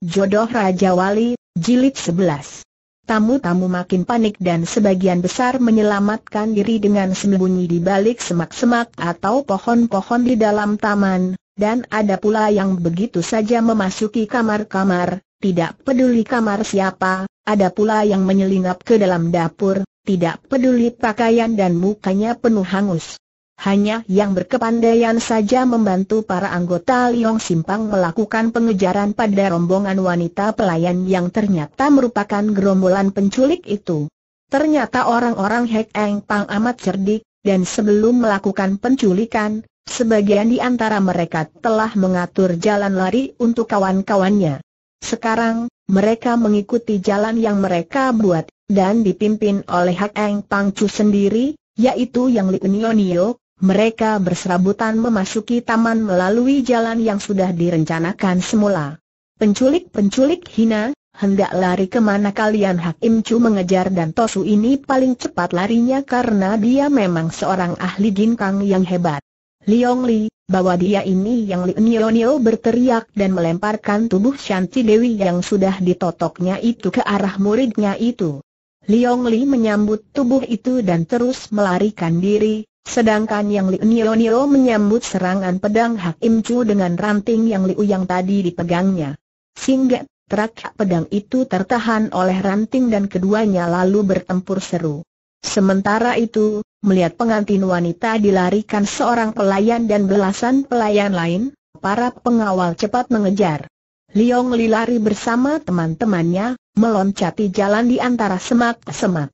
Jodoh Raja Wali, Jilid 11 Tamu-tamu makin panik dan sebagian besar menyelamatkan diri dengan sembunyi di balik semak-semak atau pohon-pohon di dalam taman, dan ada pula yang begitu saja memasuki kamar-kamar, tidak peduli kamar siapa, ada pula yang menyelinap ke dalam dapur, tidak peduli pakaian dan mukanya penuh hangus hanya yang berkepandaian saja membantu para anggota Liong Simpang melakukan pengejaran pada rombongan wanita pelayan yang ternyata merupakan gerombolan penculik itu. Ternyata orang-orang Hek Eng Pang amat cerdik, dan sebelum melakukan penculikan, sebagian di antara mereka telah mengatur jalan lari untuk kawan-kawannya. Sekarang, mereka mengikuti jalan yang mereka buat, dan dipimpin oleh Hak Eng Pang Chu sendiri, yaitu Yang Li Nio mereka berserabutan memasuki taman melalui jalan yang sudah direncanakan semula. Penculik-penculik hina, hendak lari kemana kalian Im Chu mengejar dan Tosu ini paling cepat larinya karena dia memang seorang ahli ginkang yang hebat. Liong Li, bawa dia ini yang Li Nio Nio berteriak dan melemparkan tubuh Shanti Dewi yang sudah ditotoknya itu ke arah muridnya itu. Liong Li menyambut tubuh itu dan terus melarikan diri, Sedangkan yang Liu Nio Nio menyambut serangan pedang Hak Im Chu dengan ranting yang Liu yang tadi dipegangnya. sehingga terak pedang itu tertahan oleh ranting dan keduanya lalu bertempur seru. Sementara itu, melihat pengantin wanita dilarikan seorang pelayan dan belasan pelayan lain, para pengawal cepat mengejar. Liong Li lari bersama teman-temannya, meloncati jalan di antara semak-semak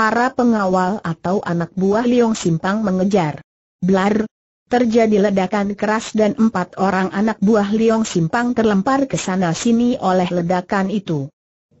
para pengawal atau anak buah Liong Simpang mengejar. Blar! Terjadi ledakan keras dan empat orang anak buah Liong Simpang terlempar ke sana sini oleh ledakan itu.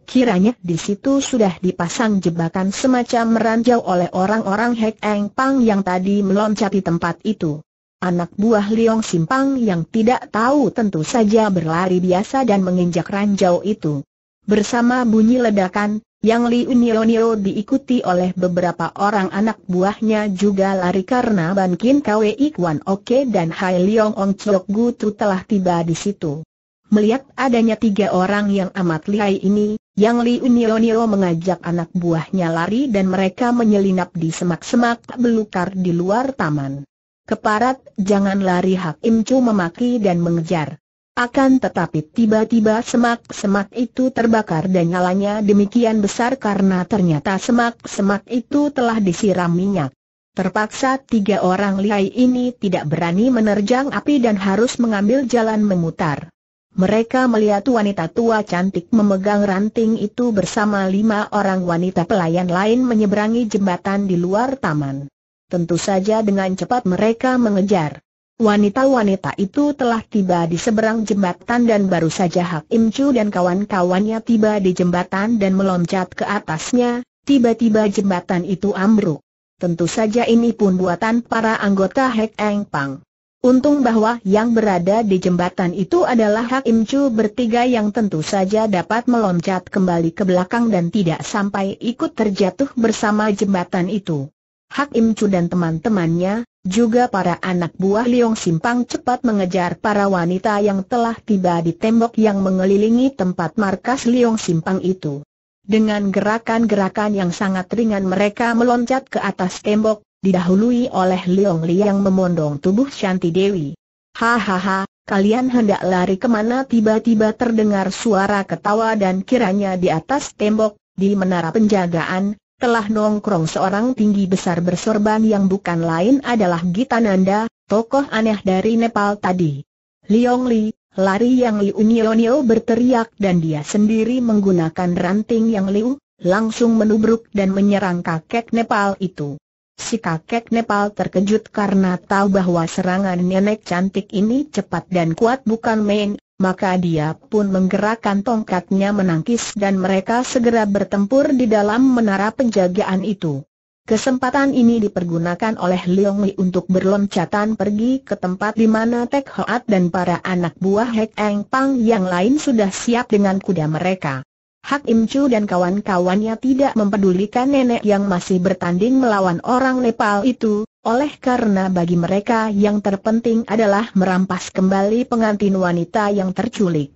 Kiranya di situ sudah dipasang jebakan semacam meranjau oleh orang-orang Hek Eng Pang yang tadi meloncati tempat itu. Anak buah Liong Simpang yang tidak tahu tentu saja berlari biasa dan menginjak ranjau itu. Bersama bunyi ledakan, yang Li Nio diikuti oleh beberapa orang anak buahnya juga lari karena Ban Kin Kwe Ikwan Oke dan Hai Leong Ong Chok Gu telah tiba di situ. Melihat adanya tiga orang yang amat lihai ini, Yang Li Nio mengajak anak buahnya lari dan mereka menyelinap di semak-semak belukar di luar taman. Keparat, jangan lari Hak Im Chu memaki dan mengejar. Akan tetapi tiba-tiba semak-semak itu terbakar dan nyalanya demikian besar karena ternyata semak-semak itu telah disiram minyak. Terpaksa tiga orang liai ini tidak berani menerjang api dan harus mengambil jalan memutar. Mereka melihat wanita tua cantik memegang ranting itu bersama lima orang wanita pelayan lain menyeberangi jembatan di luar taman. Tentu saja dengan cepat mereka mengejar. Wanita-wanita itu telah tiba di seberang jembatan dan baru saja Hak Im Chu dan kawan-kawannya tiba di jembatan dan meloncat ke atasnya, tiba-tiba jembatan itu ambruk. Tentu saja ini pun buatan para anggota Hek Eng Pang. Untung bahwa yang berada di jembatan itu adalah Hak Im Chu bertiga yang tentu saja dapat meloncat kembali ke belakang dan tidak sampai ikut terjatuh bersama jembatan itu. Hak Im Chu dan teman-temannya juga para anak buah Liong Simpang cepat mengejar para wanita yang telah tiba di tembok yang mengelilingi tempat markas Liong Simpang itu. Dengan gerakan-gerakan yang sangat ringan mereka meloncat ke atas tembok, didahului oleh Liong Li yang memondong tubuh Shanti Dewi. Hahaha, kalian hendak lari kemana tiba-tiba terdengar suara ketawa dan kiranya di atas tembok, di menara penjagaan, telah nongkrong seorang tinggi besar bersorban yang bukan lain adalah Gitananda, tokoh aneh dari Nepal tadi. Liong Li, lari yang Liu Nilonio berteriak dan dia sendiri menggunakan ranting yang Liu, langsung menubruk dan menyerang kakek Nepal itu. Si kakek Nepal terkejut karena tahu bahwa serangan nenek cantik ini cepat dan kuat bukan main, maka dia pun menggerakkan tongkatnya menangkis dan mereka segera bertempur di dalam menara penjagaan itu. Kesempatan ini dipergunakan oleh Leong Li untuk berloncatan pergi ke tempat di mana Tek Hoat dan para anak buah Hek Eng Pang yang lain sudah siap dengan kuda mereka. Hak Im Chu dan kawan-kawannya tidak mempedulikan nenek yang masih bertanding melawan orang Nepal itu, oleh karena bagi mereka yang terpenting adalah merampas kembali pengantin wanita yang terculik.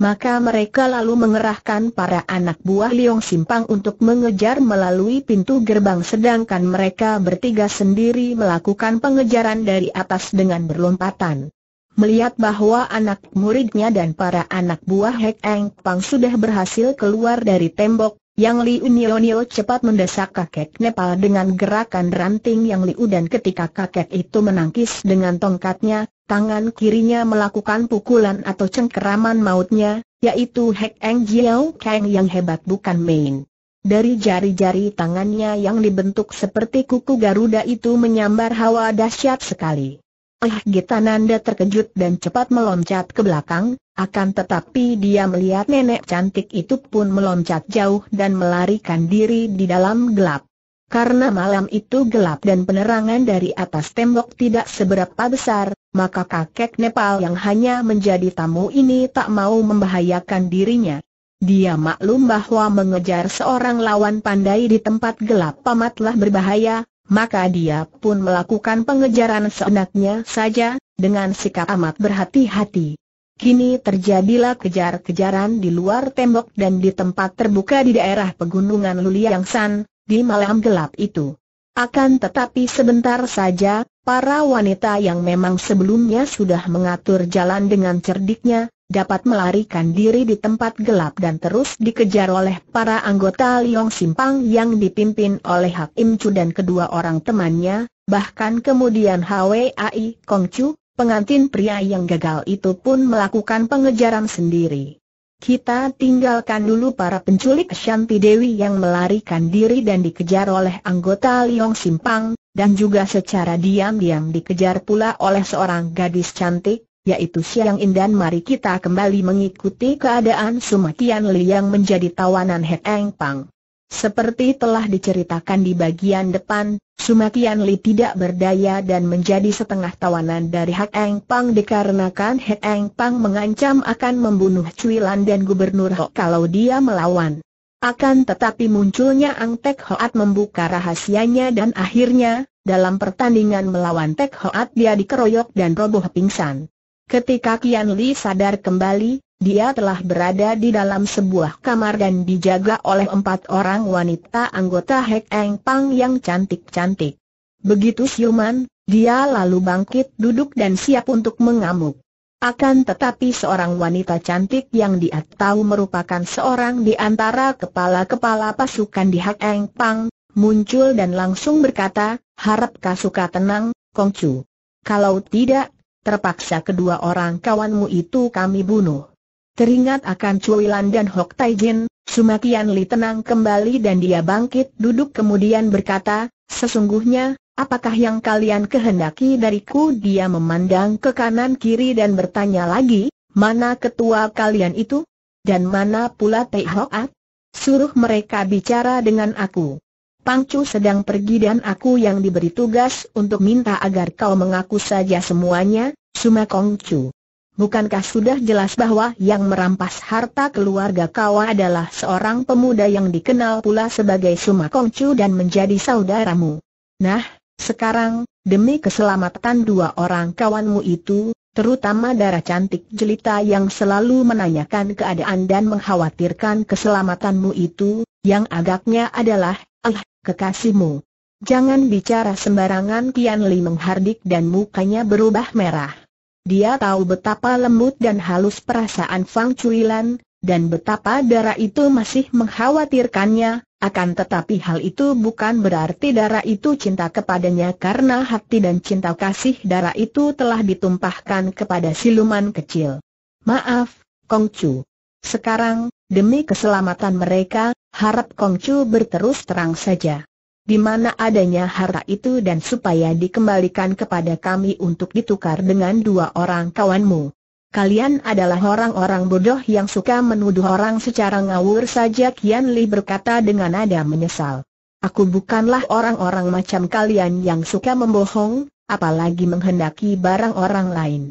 Maka mereka lalu mengerahkan para anak buah Liong Simpang untuk mengejar melalui pintu gerbang sedangkan mereka bertiga sendiri melakukan pengejaran dari atas dengan berlompatan. Melihat bahwa anak muridnya dan para anak buah Hek Eng Pang sudah berhasil keluar dari tembok, yang Li Nionio cepat mendesak kakek Nepal dengan gerakan ranting yang Liu dan ketika kakek itu menangkis dengan tongkatnya, tangan kirinya melakukan pukulan atau cengkeraman mautnya, yaitu Hek Eng Jiao Kang yang hebat bukan main. Dari jari-jari tangannya yang dibentuk seperti kuku Garuda itu menyambar hawa dahsyat sekali. Eh Nanda terkejut dan cepat meloncat ke belakang, akan tetapi dia melihat nenek cantik itu pun meloncat jauh dan melarikan diri di dalam gelap. Karena malam itu gelap dan penerangan dari atas tembok tidak seberapa besar, maka kakek Nepal yang hanya menjadi tamu ini tak mau membahayakan dirinya. Dia maklum bahwa mengejar seorang lawan pandai di tempat gelap amatlah berbahaya, maka dia pun melakukan pengejaran seenaknya saja, dengan sikap amat berhati-hati. Kini terjadilah kejar-kejaran di luar tembok dan di tempat terbuka di daerah pegunungan Luliang San, di malam gelap itu. Akan tetapi sebentar saja, para wanita yang memang sebelumnya sudah mengatur jalan dengan cerdiknya, dapat melarikan diri di tempat gelap dan terus dikejar oleh para anggota Liong Simpang yang dipimpin oleh Hak Im Chu dan kedua orang temannya, bahkan kemudian Hwai Kong Chu, pengantin pria yang gagal itu pun melakukan pengejaran sendiri. Kita tinggalkan dulu para penculik Shanti Dewi yang melarikan diri dan dikejar oleh anggota Liong Simpang, dan juga secara diam-diam dikejar pula oleh seorang gadis cantik, yaitu Siang indah mari kita kembali mengikuti keadaan Sumatian Li yang menjadi tawanan Hek Eng Pang. Seperti telah diceritakan di bagian depan, Sumatian Li tidak berdaya dan menjadi setengah tawanan dari Hak Eng Pang dikarenakan Hak Eng Pang mengancam akan membunuh Cui Lan dan Gubernur Ho kalau dia melawan. Akan tetapi munculnya Ang Tek Hoat membuka rahasianya dan akhirnya, dalam pertandingan melawan Tek Hoat dia dikeroyok dan roboh pingsan. Ketika Kian Li sadar kembali, dia telah berada di dalam sebuah kamar dan dijaga oleh empat orang wanita anggota Hek Eng Pang yang cantik-cantik. Begitu siuman, dia lalu bangkit duduk dan siap untuk mengamuk. Akan tetapi seorang wanita cantik yang dia tahu merupakan seorang di antara kepala-kepala pasukan di Hak Eng Pang, muncul dan langsung berkata, harap suka tenang, Kong Chu. Kalau tidak, terpaksa kedua orang kawanmu itu kami bunuh. Teringat akan Cuilan dan Hok Taijin, Sumakian Li tenang kembali dan dia bangkit duduk kemudian berkata, sesungguhnya, apakah yang kalian kehendaki dariku? Dia memandang ke kanan kiri dan bertanya lagi, mana ketua kalian itu? Dan mana pula Tei Hoat? Suruh mereka bicara dengan aku. Pangcu sedang pergi dan aku yang diberi tugas untuk minta agar kau mengaku saja semuanya, Suma Kong Chu. Bukankah sudah jelas bahwa yang merampas harta keluarga kau adalah seorang pemuda yang dikenal pula sebagai Suma Kong Chu dan menjadi saudaramu? Nah, sekarang, demi keselamatan dua orang kawanmu itu, terutama darah cantik jelita yang selalu menanyakan keadaan dan mengkhawatirkan keselamatanmu itu, yang agaknya adalah, ah, kekasihmu. Jangan bicara sembarangan Kian Li menghardik dan mukanya berubah merah. Dia tahu betapa lembut dan halus perasaan Fang Cuilan, dan betapa darah itu masih mengkhawatirkannya, akan tetapi hal itu bukan berarti darah itu cinta kepadanya karena hati dan cinta kasih darah itu telah ditumpahkan kepada siluman kecil. Maaf, Kong Chu. Sekarang, demi keselamatan mereka, harap Kong Chu berterus terang saja di mana adanya harta itu dan supaya dikembalikan kepada kami untuk ditukar dengan dua orang kawanmu. Kalian adalah orang-orang bodoh yang suka menuduh orang secara ngawur saja Kian Li berkata dengan nada menyesal. Aku bukanlah orang-orang macam kalian yang suka membohong, apalagi menghendaki barang orang lain.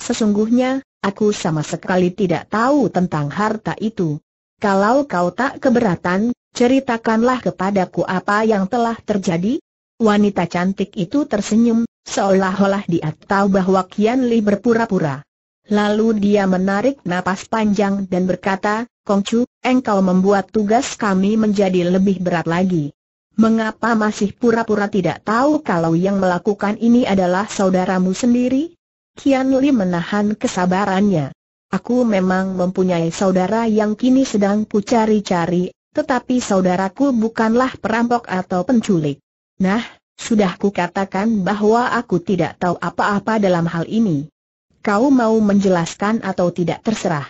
Sesungguhnya, aku sama sekali tidak tahu tentang harta itu. Kalau kau tak keberatan, ceritakanlah kepadaku apa yang telah terjadi. Wanita cantik itu tersenyum, seolah-olah dia tahu bahwa Kian Li berpura-pura. Lalu dia menarik napas panjang dan berkata, Kongcu, engkau membuat tugas kami menjadi lebih berat lagi. Mengapa masih pura-pura tidak tahu kalau yang melakukan ini adalah saudaramu sendiri? Kian Li menahan kesabarannya. Aku memang mempunyai saudara yang kini sedang ku cari-cari, tetapi saudaraku bukanlah perampok atau penculik. Nah, sudah kukatakan bahwa aku tidak tahu apa-apa dalam hal ini. Kau mau menjelaskan atau tidak terserah.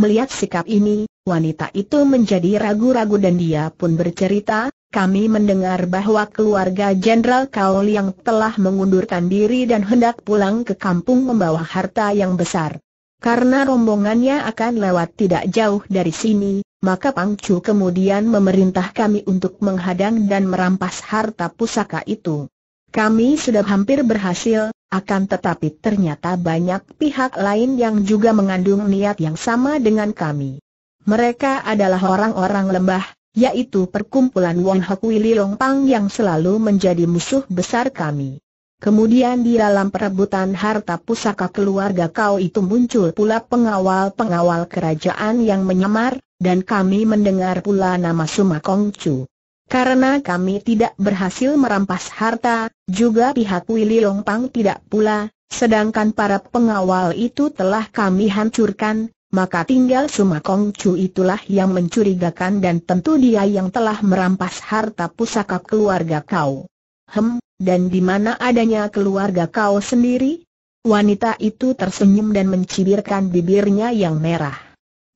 Melihat sikap ini, wanita itu menjadi ragu-ragu dan dia pun bercerita, kami mendengar bahwa keluarga Jenderal Kaul yang telah mengundurkan diri dan hendak pulang ke kampung membawa harta yang besar. Karena rombongannya akan lewat tidak jauh dari sini, maka Pangcu kemudian memerintah kami untuk menghadang dan merampas harta pusaka itu. Kami sudah hampir berhasil, akan tetapi ternyata banyak pihak lain yang juga mengandung niat yang sama dengan kami. Mereka adalah orang-orang lembah, yaitu perkumpulan Wong Hakui Lilong Pang yang selalu menjadi musuh besar kami. Kemudian di dalam perebutan harta pusaka keluarga kau itu muncul pula pengawal-pengawal kerajaan yang menyamar, dan kami mendengar pula nama Suma Kongcu. Karena kami tidak berhasil merampas harta, juga pihak Long Longpang tidak pula, sedangkan para pengawal itu telah kami hancurkan, maka tinggal Suma Kongcu itulah yang mencurigakan dan tentu dia yang telah merampas harta pusaka keluarga kau. Hem, dan di mana adanya keluarga kau sendiri? Wanita itu tersenyum dan mencibirkan bibirnya yang merah.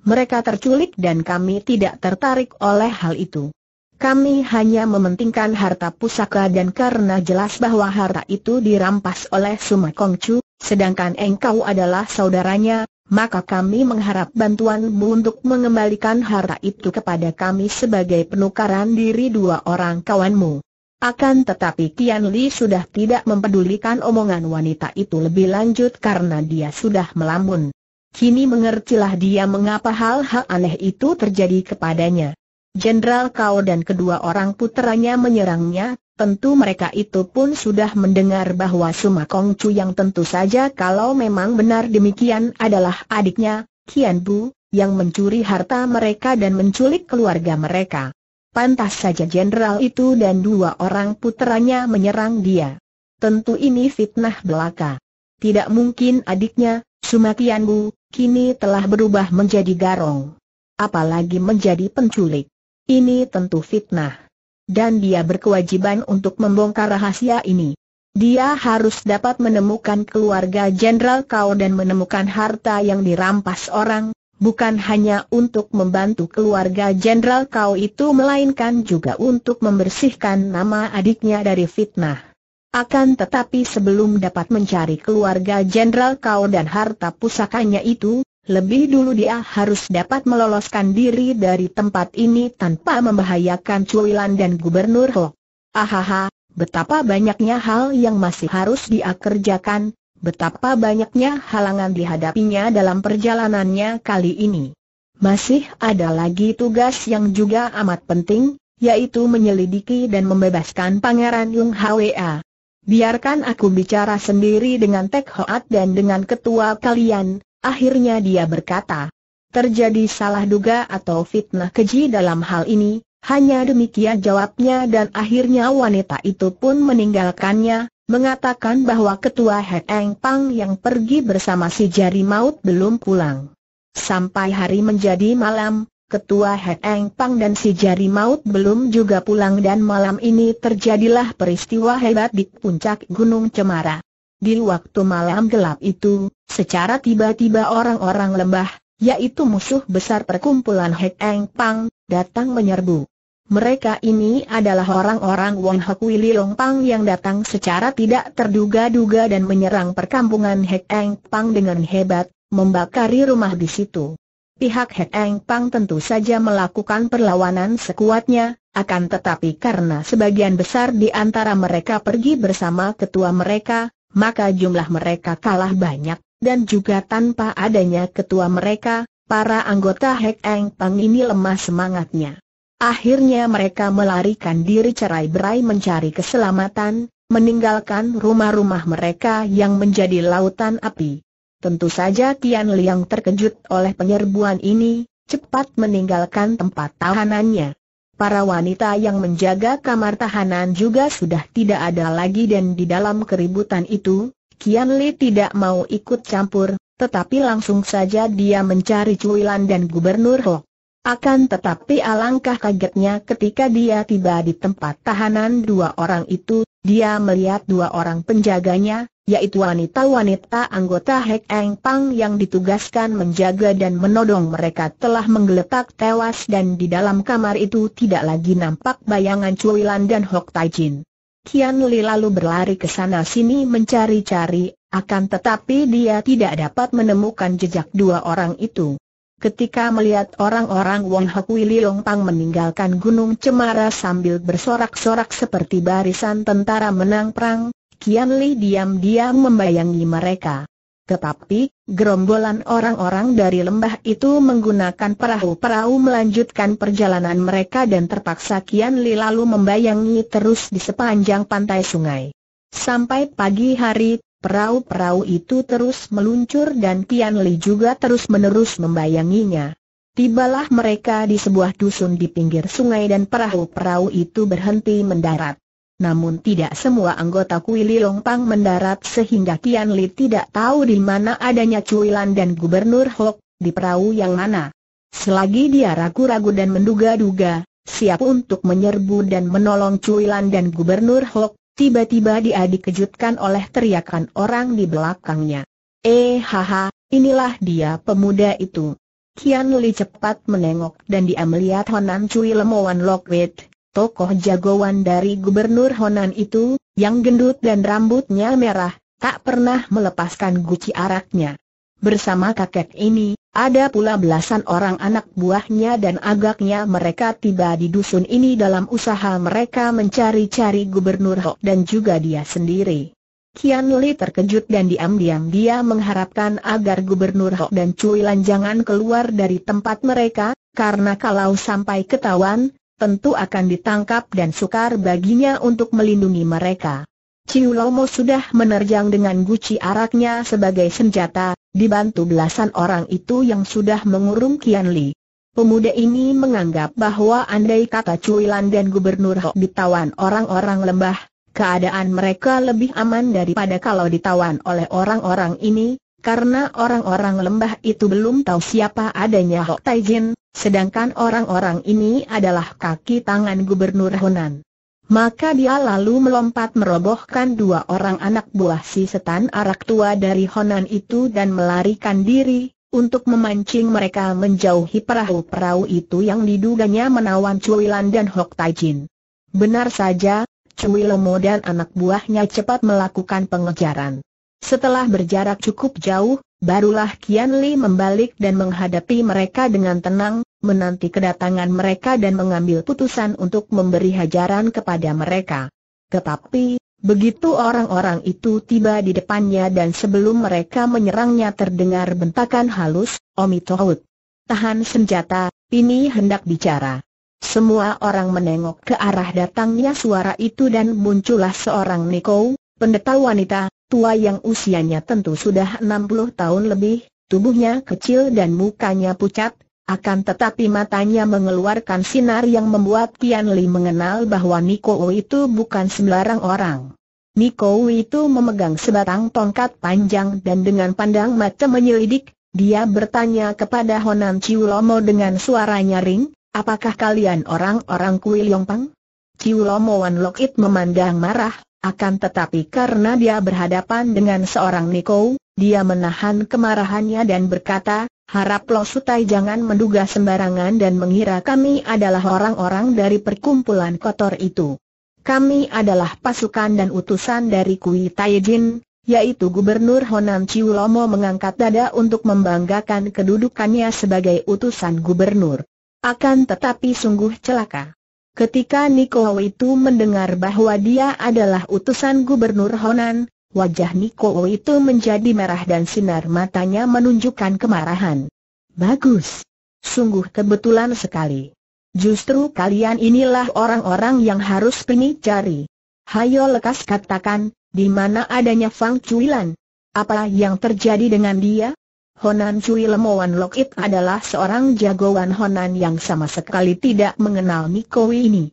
Mereka terculik dan kami tidak tertarik oleh hal itu. Kami hanya mementingkan harta pusaka dan karena jelas bahwa harta itu dirampas oleh Suma Kongcu, sedangkan engkau adalah saudaranya, maka kami mengharap bantuanmu untuk mengembalikan harta itu kepada kami sebagai penukaran diri dua orang kawanmu. Akan tetapi Tian Li sudah tidak mempedulikan omongan wanita itu lebih lanjut karena dia sudah melamun. Kini mengertilah dia mengapa hal-hal aneh itu terjadi kepadanya. Jenderal Kao dan kedua orang putranya menyerangnya, tentu mereka itu pun sudah mendengar bahwa Suma Kong Chu yang tentu saja kalau memang benar demikian adalah adiknya, Kian Bu, yang mencuri harta mereka dan menculik keluarga mereka. Pantas saja jenderal itu dan dua orang putranya menyerang dia. Tentu ini fitnah belaka. Tidak mungkin adiknya, Sumakian kini telah berubah menjadi garong. Apalagi menjadi penculik. Ini tentu fitnah. Dan dia berkewajiban untuk membongkar rahasia ini. Dia harus dapat menemukan keluarga Jenderal Kau dan menemukan harta yang dirampas orang, bukan hanya untuk membantu keluarga Jenderal Kau itu melainkan juga untuk membersihkan nama adiknya dari fitnah. Akan tetapi sebelum dapat mencari keluarga Jenderal Kau dan harta pusakanya itu, lebih dulu dia harus dapat meloloskan diri dari tempat ini tanpa membahayakan Cuilan dan Gubernur Ho. Ahaha, betapa banyaknya hal yang masih harus dia kerjakan, Betapa banyaknya halangan dihadapinya dalam perjalanannya kali ini. Masih ada lagi tugas yang juga amat penting, yaitu menyelidiki dan membebaskan Pangeran Yung Hwa. Biarkan aku bicara sendiri dengan Tek Hoat dan dengan ketua kalian, akhirnya dia berkata. Terjadi salah duga atau fitnah keji dalam hal ini, hanya demikian jawabnya dan akhirnya wanita itu pun meninggalkannya, mengatakan bahwa ketua Hek Eng Pang yang pergi bersama si jari maut belum pulang. Sampai hari menjadi malam, ketua Hek Eng Pang dan si jari maut belum juga pulang dan malam ini terjadilah peristiwa hebat di puncak Gunung Cemara. Di waktu malam gelap itu, secara tiba-tiba orang-orang lembah, yaitu musuh besar perkumpulan Hek Eng Pang, datang menyerbu. Mereka ini adalah orang-orang Wong Wili Long Pang yang datang secara tidak terduga-duga dan menyerang perkampungan Hek Eng Pang dengan hebat, membakari rumah di situ. Pihak Hek Eng Pang tentu saja melakukan perlawanan sekuatnya, akan tetapi karena sebagian besar di antara mereka pergi bersama ketua mereka, maka jumlah mereka kalah banyak, dan juga tanpa adanya ketua mereka, para anggota Hek Eng Pang ini lemah semangatnya. Akhirnya mereka melarikan diri cerai-berai mencari keselamatan, meninggalkan rumah-rumah mereka yang menjadi lautan api. Tentu saja Tian Liang terkejut oleh penyerbuan ini, cepat meninggalkan tempat tahanannya. Para wanita yang menjaga kamar tahanan juga sudah tidak ada lagi dan di dalam keributan itu, Kian Li tidak mau ikut campur, tetapi langsung saja dia mencari Cui Lan dan Gubernur Ho. Akan tetapi alangkah kagetnya ketika dia tiba di tempat tahanan dua orang itu, dia melihat dua orang penjaganya, yaitu wanita-wanita anggota Hek Eng Pang yang ditugaskan menjaga dan menodong mereka telah menggeletak tewas dan di dalam kamar itu tidak lagi nampak bayangan Cui Lan dan Hok Tai Jin. Kian Li lalu berlari ke sana sini mencari-cari, akan tetapi dia tidak dapat menemukan jejak dua orang itu. Ketika melihat orang-orang Wong Hokui Liong Pang meninggalkan Gunung Cemara sambil bersorak-sorak seperti barisan tentara menang perang, Kian Li diam-diam membayangi mereka. Tetapi, gerombolan orang-orang dari lembah itu menggunakan perahu-perahu melanjutkan perjalanan mereka dan terpaksa Kian Li lalu membayangi terus di sepanjang pantai sungai. Sampai pagi hari, Perahu-perahu itu terus meluncur dan Tian Li juga terus-menerus membayanginya. Tibalah mereka di sebuah dusun di pinggir sungai dan perahu-perahu itu berhenti mendarat. Namun tidak semua anggota Kuili Longpang mendarat sehingga Tian Li tidak tahu di mana adanya Cuilan dan Gubernur Hok, di perahu yang mana. Selagi dia ragu-ragu dan menduga-duga, siap untuk menyerbu dan menolong Cuilan dan Gubernur Hok, Tiba-tiba dia dikejutkan oleh teriakan orang di belakangnya. Eh haha, inilah dia pemuda itu. Kian Li cepat menengok dan dia melihat Honan Cui Lemoan Lockwood, tokoh jagoan dari gubernur Honan itu, yang gendut dan rambutnya merah, tak pernah melepaskan guci araknya. Bersama kakek ini, ada pula belasan orang anak buahnya dan agaknya mereka tiba di dusun ini dalam usaha mereka mencari-cari gubernur Ho dan juga dia sendiri. Kian Li terkejut dan diam-diam dia mengharapkan agar gubernur Ho dan Cui Lan jangan keluar dari tempat mereka, karena kalau sampai ketahuan, tentu akan ditangkap dan sukar baginya untuk melindungi mereka. Ciu Lomo sudah menerjang dengan guci araknya sebagai senjata, dibantu belasan orang itu yang sudah mengurung Kian Li. Pemuda ini menganggap bahwa andai kata Cui Lan dan Gubernur Ho ditawan orang-orang lembah, keadaan mereka lebih aman daripada kalau ditawan oleh orang-orang ini, karena orang-orang lembah itu belum tahu siapa adanya Hok Taijin, sedangkan orang-orang ini adalah kaki tangan Gubernur Hunan. Maka dia lalu melompat merobohkan dua orang anak buah si setan arak tua dari Honan itu dan melarikan diri, untuk memancing mereka menjauhi perahu-perahu itu yang diduganya menawan Cui Lan dan Hok Tai Jin. Benar saja, Cui Lomo dan anak buahnya cepat melakukan pengejaran. Setelah berjarak cukup jauh, Barulah Kian Li membalik dan menghadapi mereka dengan tenang, menanti kedatangan mereka dan mengambil putusan untuk memberi hajaran kepada mereka. Tetapi, begitu orang-orang itu tiba di depannya dan sebelum mereka menyerangnya terdengar bentakan halus, Omi Tohut. Tahan senjata, ini hendak bicara. Semua orang menengok ke arah datangnya suara itu dan muncullah seorang Nikou. Pendeta wanita, tua yang usianya tentu sudah 60 tahun lebih, tubuhnya kecil dan mukanya pucat, akan tetapi matanya mengeluarkan sinar yang membuat Tian Li mengenal bahwa Niko Wu itu bukan sembarang orang. Niko Wu itu memegang sebatang tongkat panjang dan dengan pandang mata menyelidik, dia bertanya kepada Honan Chiulomo dengan suara nyaring, apakah kalian orang-orang Kui Leongpang? Chiulomo Wan Lokit memandang marah, akan tetapi karena dia berhadapan dengan seorang Niko, dia menahan kemarahannya dan berkata, harap Lo Sutai jangan menduga sembarangan dan mengira kami adalah orang-orang dari perkumpulan kotor itu. Kami adalah pasukan dan utusan dari Kui Taijin, yaitu Gubernur Honan Lomo mengangkat dada untuk membanggakan kedudukannya sebagai utusan gubernur. Akan tetapi sungguh celaka. Ketika Niko itu mendengar bahwa dia adalah utusan Gubernur Honan, wajah Niko itu menjadi merah dan sinar matanya menunjukkan kemarahan. Bagus. Sungguh kebetulan sekali. Justru kalian inilah orang-orang yang harus Pini cari. Hayo lekas katakan, di mana adanya Fang Cuilan? Apa yang terjadi dengan dia? Honan Cui Lemoan Lokit adalah seorang jagoan Honan yang sama sekali tidak mengenal Miko ini.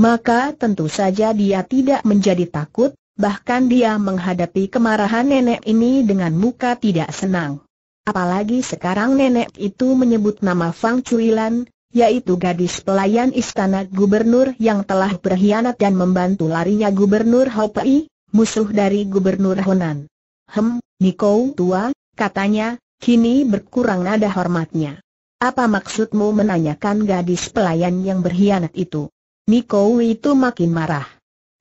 Maka tentu saja dia tidak menjadi takut, bahkan dia menghadapi kemarahan nenek ini dengan muka tidak senang. Apalagi sekarang nenek itu menyebut nama Fang Cuilan, yaitu gadis pelayan istana gubernur yang telah berkhianat dan membantu larinya gubernur Pei, musuh dari gubernur Honan. Hem, Niko tua, katanya, Kini berkurang nada hormatnya. Apa maksudmu menanyakan gadis pelayan yang berkhianat itu? Niko itu makin marah.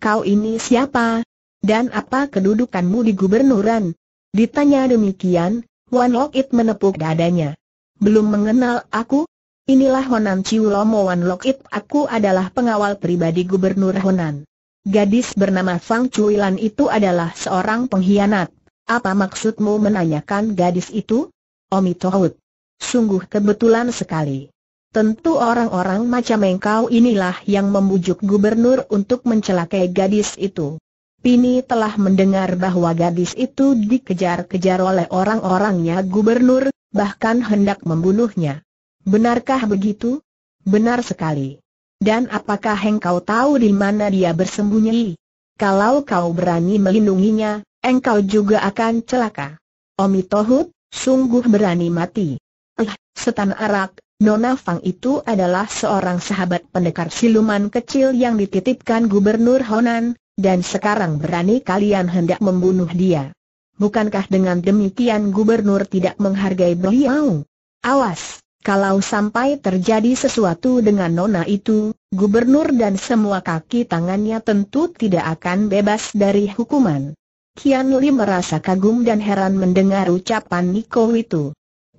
Kau ini siapa? Dan apa kedudukanmu di gubernuran? Ditanya demikian, Wan Lok It menepuk dadanya. Belum mengenal aku? Inilah Honan Lomo Wan Lok It aku adalah pengawal pribadi gubernur Honan. Gadis bernama Fang Lan itu adalah seorang pengkhianat. Apa maksudmu menanyakan gadis itu? Omi Tohut. Sungguh kebetulan sekali. Tentu orang-orang macam engkau inilah yang membujuk gubernur untuk mencelakai gadis itu. Pini telah mendengar bahwa gadis itu dikejar-kejar oleh orang-orangnya gubernur, bahkan hendak membunuhnya. Benarkah begitu? Benar sekali. Dan apakah engkau tahu di mana dia bersembunyi? Kalau kau berani melindunginya, engkau juga akan celaka. Omi Tohut, sungguh berani mati. Eh, setan arak, Nona Fang itu adalah seorang sahabat pendekar siluman kecil yang dititipkan Gubernur Honan, dan sekarang berani kalian hendak membunuh dia. Bukankah dengan demikian Gubernur tidak menghargai beliau? Awas, kalau sampai terjadi sesuatu dengan Nona itu, Gubernur dan semua kaki tangannya tentu tidak akan bebas dari hukuman. Kian Li merasa kagum dan heran mendengar ucapan Niko itu.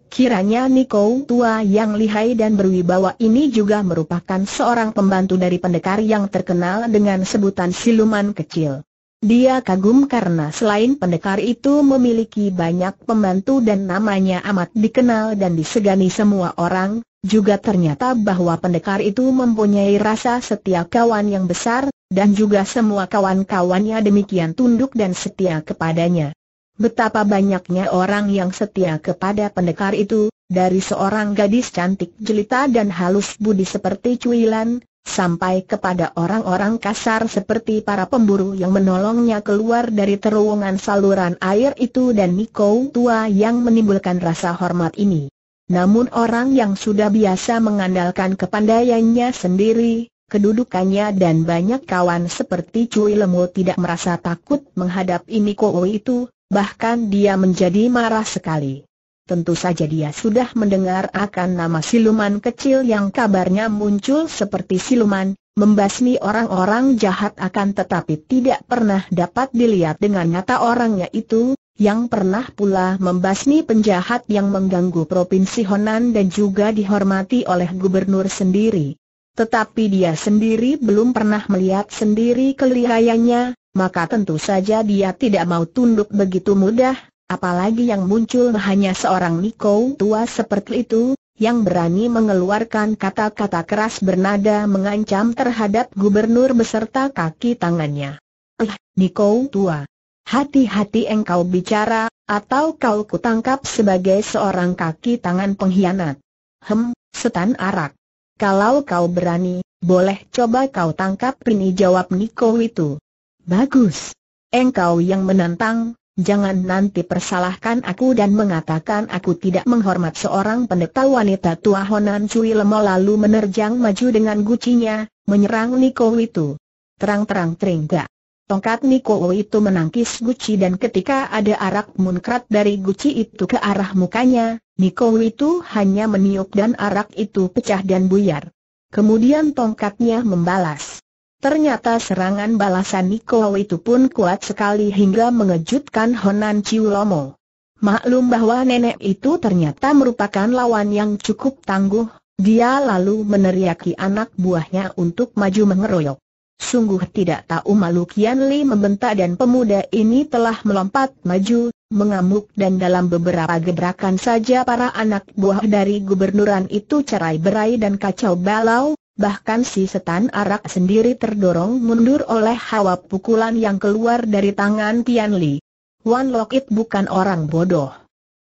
Kiranya Niko tua yang lihai dan berwibawa ini juga merupakan seorang pembantu dari pendekar yang terkenal dengan sebutan siluman kecil. Dia kagum karena selain pendekar itu memiliki banyak pembantu dan namanya amat dikenal dan disegani semua orang, juga ternyata bahwa pendekar itu mempunyai rasa setia kawan yang besar, dan juga semua kawan-kawannya demikian tunduk dan setia kepadanya. Betapa banyaknya orang yang setia kepada pendekar itu, dari seorang gadis cantik jelita dan halus budi seperti cuilan, sampai kepada orang-orang kasar seperti para pemburu yang menolongnya keluar dari terowongan saluran air itu dan Niko tua yang menimbulkan rasa hormat ini. Namun orang yang sudah biasa mengandalkan kepandaiannya sendiri, kedudukannya dan banyak kawan seperti Cui Lemu tidak merasa takut menghadap o itu, bahkan dia menjadi marah sekali. Tentu saja dia sudah mendengar akan nama siluman kecil yang kabarnya muncul seperti siluman, membasmi orang-orang jahat akan tetapi tidak pernah dapat dilihat dengan nyata orangnya itu, yang pernah pula membasmi penjahat yang mengganggu Provinsi Honan dan juga dihormati oleh gubernur sendiri. Tetapi dia sendiri belum pernah melihat sendiri kelihayanya, maka tentu saja dia tidak mau tunduk begitu mudah, apalagi yang muncul hanya seorang Niko tua seperti itu, yang berani mengeluarkan kata-kata keras bernada mengancam terhadap gubernur beserta kaki tangannya. Eh, ah, Niko tua, Hati-hati engkau bicara, atau kau kutangkap sebagai seorang kaki tangan pengkhianat. Hem, setan arak. Kalau kau berani, boleh coba kau tangkap ini jawab Niko itu. Bagus. Engkau yang menantang, Jangan nanti persalahkan aku dan mengatakan aku tidak menghormat seorang pendeta wanita tua Honan Cui Lemo lalu menerjang maju dengan gucinya, menyerang Niko itu. Terang-terang teringgak. Tongkat Wu itu menangkis Gucci dan ketika ada arak munkrat dari Gucci itu ke arah mukanya, Wu itu hanya meniup dan arak itu pecah dan buyar. Kemudian tongkatnya membalas. Ternyata serangan balasan Wu itu pun kuat sekali hingga mengejutkan Honan Chiulomo. Maklum bahwa nenek itu ternyata merupakan lawan yang cukup tangguh, dia lalu meneriaki anak buahnya untuk maju mengeroyok. Sungguh tidak tahu malu Kian Li membentak dan pemuda ini telah melompat maju, mengamuk dan dalam beberapa gebrakan saja para anak buah dari gubernuran itu cerai berai dan kacau balau, bahkan si setan arak sendiri terdorong mundur oleh hawa pukulan yang keluar dari tangan Kian Li. Wan Lokit bukan orang bodoh.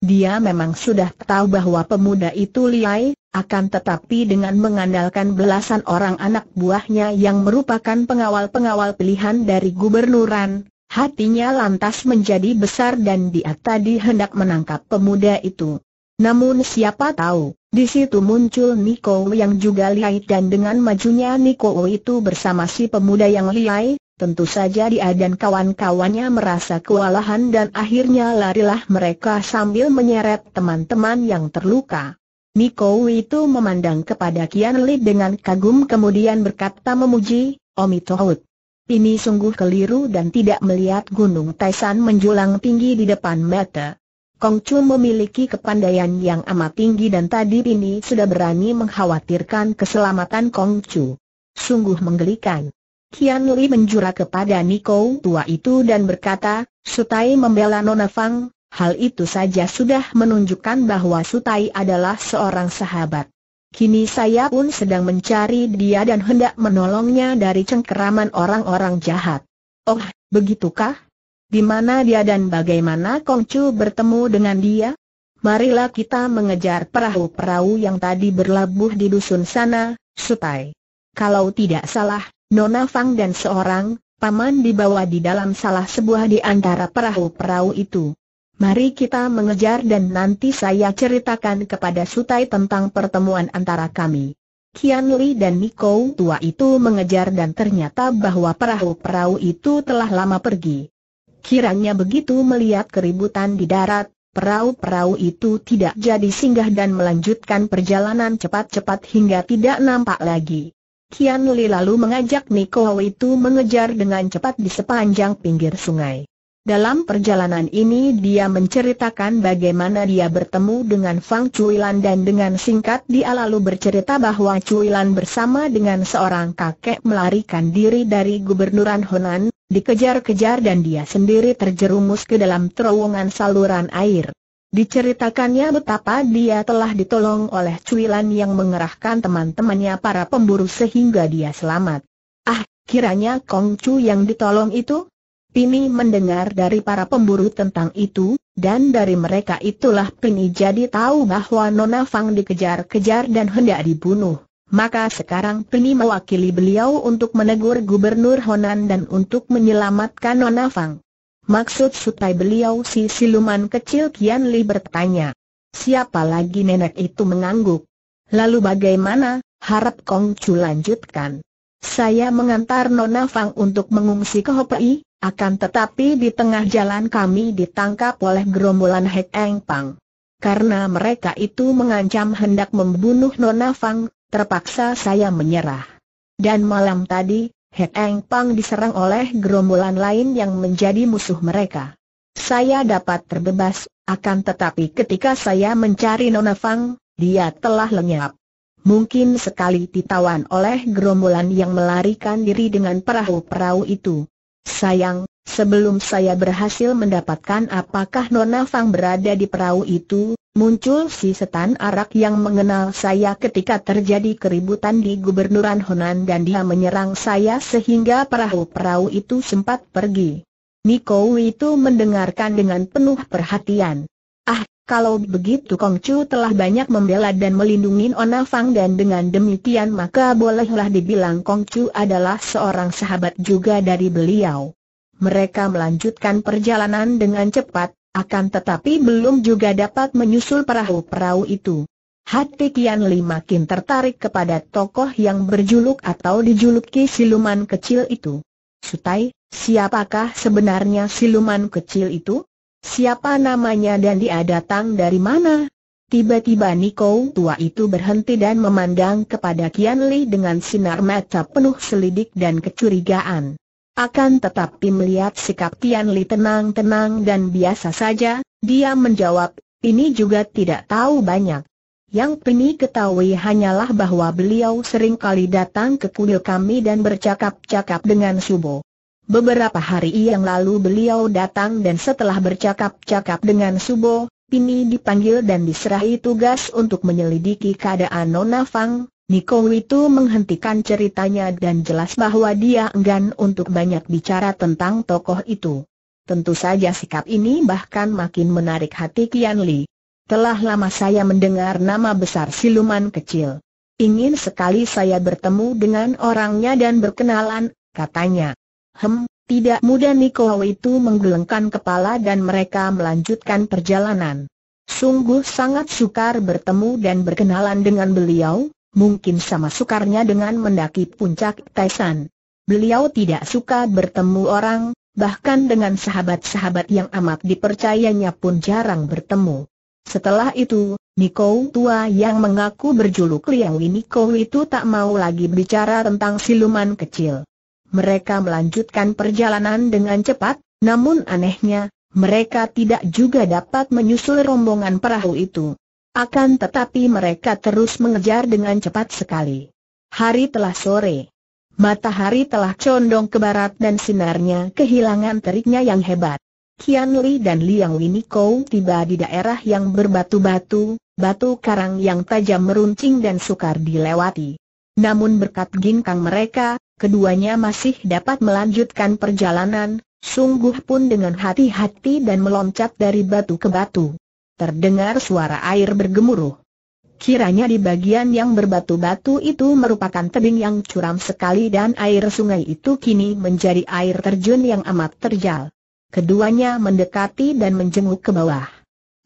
Dia memang sudah tahu bahwa pemuda itu liai, akan tetapi dengan mengandalkan belasan orang anak buahnya yang merupakan pengawal-pengawal pilihan dari gubernuran, hatinya lantas menjadi besar dan dia tadi hendak menangkap pemuda itu. Namun siapa tahu, di situ muncul Niko yang juga liai dan dengan majunya Niko itu bersama si pemuda yang liai, Tentu saja dia dan kawan-kawannya merasa kewalahan dan akhirnya larilah mereka sambil menyeret teman-teman yang terluka. Niko itu memandang kepada Kian Li dengan kagum kemudian berkata memuji, Omi Omitohut. Ini sungguh keliru dan tidak melihat gunung Taisan menjulang tinggi di depan mata. Kong Chu memiliki kepandaian yang amat tinggi dan tadi ini sudah berani mengkhawatirkan keselamatan Kong Chu. Sungguh menggelikan. Kian Li menjura kepada Niko tua itu dan berkata, Sutai membela Nona Fang, hal itu saja sudah menunjukkan bahwa Sutai adalah seorang sahabat. Kini saya pun sedang mencari dia dan hendak menolongnya dari cengkeraman orang-orang jahat. Oh, begitukah? Di mana dia dan bagaimana Kong Chu bertemu dengan dia? Marilah kita mengejar perahu-perahu yang tadi berlabuh di dusun sana, Sutai. Kalau tidak salah, Nona Fang dan seorang paman dibawa di dalam salah sebuah di antara perahu-perahu itu. Mari kita mengejar dan nanti saya ceritakan kepada Sutai tentang pertemuan antara kami. Kian Li dan Niko tua itu mengejar dan ternyata bahwa perahu-perahu itu telah lama pergi. Kiranya begitu melihat keributan di darat, perahu-perahu itu tidak jadi singgah dan melanjutkan perjalanan cepat-cepat hingga tidak nampak lagi. Kian Li lalu mengajak Niko itu mengejar dengan cepat di sepanjang pinggir sungai. Dalam perjalanan ini dia menceritakan bagaimana dia bertemu dengan Fang Cuilan dan dengan singkat dia lalu bercerita bahwa Cuilan bersama dengan seorang kakek melarikan diri dari gubernuran Honan, dikejar-kejar dan dia sendiri terjerumus ke dalam terowongan saluran air. Diceritakannya betapa dia telah ditolong oleh cuilan yang mengerahkan teman-temannya para pemburu sehingga dia selamat. Ah, kiranya Kong Chu yang ditolong itu? Pini mendengar dari para pemburu tentang itu, dan dari mereka itulah Pini jadi tahu bahwa Nona Fang dikejar-kejar dan hendak dibunuh. Maka sekarang Pini mewakili beliau untuk menegur Gubernur Honan dan untuk menyelamatkan Nona Fang. Maksud supaya beliau si siluman kecil Kian Li bertanya. Siapa lagi nenek itu mengangguk? Lalu bagaimana? Harap Kong Chu lanjutkan. Saya mengantar Nona Fang untuk mengungsi ke Hopei, akan tetapi di tengah jalan kami ditangkap oleh gerombolan Hek Eng Pang. Karena mereka itu mengancam hendak membunuh Nona Fang, terpaksa saya menyerah. Dan malam tadi, He Eng Pang diserang oleh gerombolan lain yang menjadi musuh mereka. Saya dapat terbebas, akan tetapi ketika saya mencari Nona Fang, dia telah lenyap. Mungkin sekali ditawan oleh gerombolan yang melarikan diri dengan perahu-perahu itu. Sayang, sebelum saya berhasil mendapatkan apakah Nona Fang berada di perahu itu, Muncul si setan arak yang mengenal saya ketika terjadi keributan di gubernuran Honan dan dia menyerang saya sehingga perahu-perahu itu sempat pergi. Niko itu mendengarkan dengan penuh perhatian. Ah, kalau begitu Kong Chu telah banyak membela dan melindungi Ona Fang dan dengan demikian maka bolehlah dibilang Kong Chu adalah seorang sahabat juga dari beliau. Mereka melanjutkan perjalanan dengan cepat, akan tetapi belum juga dapat menyusul perahu-perahu itu. Hati Kian Li makin tertarik kepada tokoh yang berjuluk atau dijuluki siluman kecil itu. Sutai, siapakah sebenarnya siluman kecil itu? Siapa namanya dan dia datang dari mana? Tiba-tiba Niko tua itu berhenti dan memandang kepada Kian Li dengan sinar mata penuh selidik dan kecurigaan. Akan tetapi melihat sikap Tian Li tenang-tenang dan biasa saja, dia menjawab, ini juga tidak tahu banyak. Yang Pini ketahui hanyalah bahwa beliau sering kali datang ke kuil kami dan bercakap-cakap dengan Subo. Beberapa hari yang lalu beliau datang dan setelah bercakap-cakap dengan Subo, Pini dipanggil dan diserahi tugas untuk menyelidiki keadaan Nona Fang, Niko itu menghentikan ceritanya dan jelas bahwa dia enggan untuk banyak bicara tentang tokoh itu. Tentu saja sikap ini bahkan makin menarik hati Kian Li. Telah lama saya mendengar nama besar siluman kecil. Ingin sekali saya bertemu dengan orangnya dan berkenalan, katanya. Hem, tidak mudah Niko itu menggelengkan kepala dan mereka melanjutkan perjalanan. Sungguh sangat sukar bertemu dan berkenalan dengan beliau, mungkin sama sukarnya dengan mendaki puncak Taisan. Beliau tidak suka bertemu orang, bahkan dengan sahabat-sahabat yang amat dipercayanya pun jarang bertemu. Setelah itu, Niko tua yang mengaku berjuluk Liawi Niko itu tak mau lagi bicara tentang siluman kecil. Mereka melanjutkan perjalanan dengan cepat, namun anehnya, mereka tidak juga dapat menyusul rombongan perahu itu. Akan tetapi mereka terus mengejar dengan cepat sekali. Hari telah sore. Matahari telah condong ke barat dan sinarnya kehilangan teriknya yang hebat. Kian Li dan Liang Winiko tiba di daerah yang berbatu-batu, batu karang yang tajam meruncing dan sukar dilewati. Namun berkat ginkang mereka, keduanya masih dapat melanjutkan perjalanan, sungguh pun dengan hati-hati dan meloncat dari batu ke batu terdengar suara air bergemuruh. Kiranya di bagian yang berbatu-batu itu merupakan tebing yang curam sekali dan air sungai itu kini menjadi air terjun yang amat terjal. Keduanya mendekati dan menjenguk ke bawah.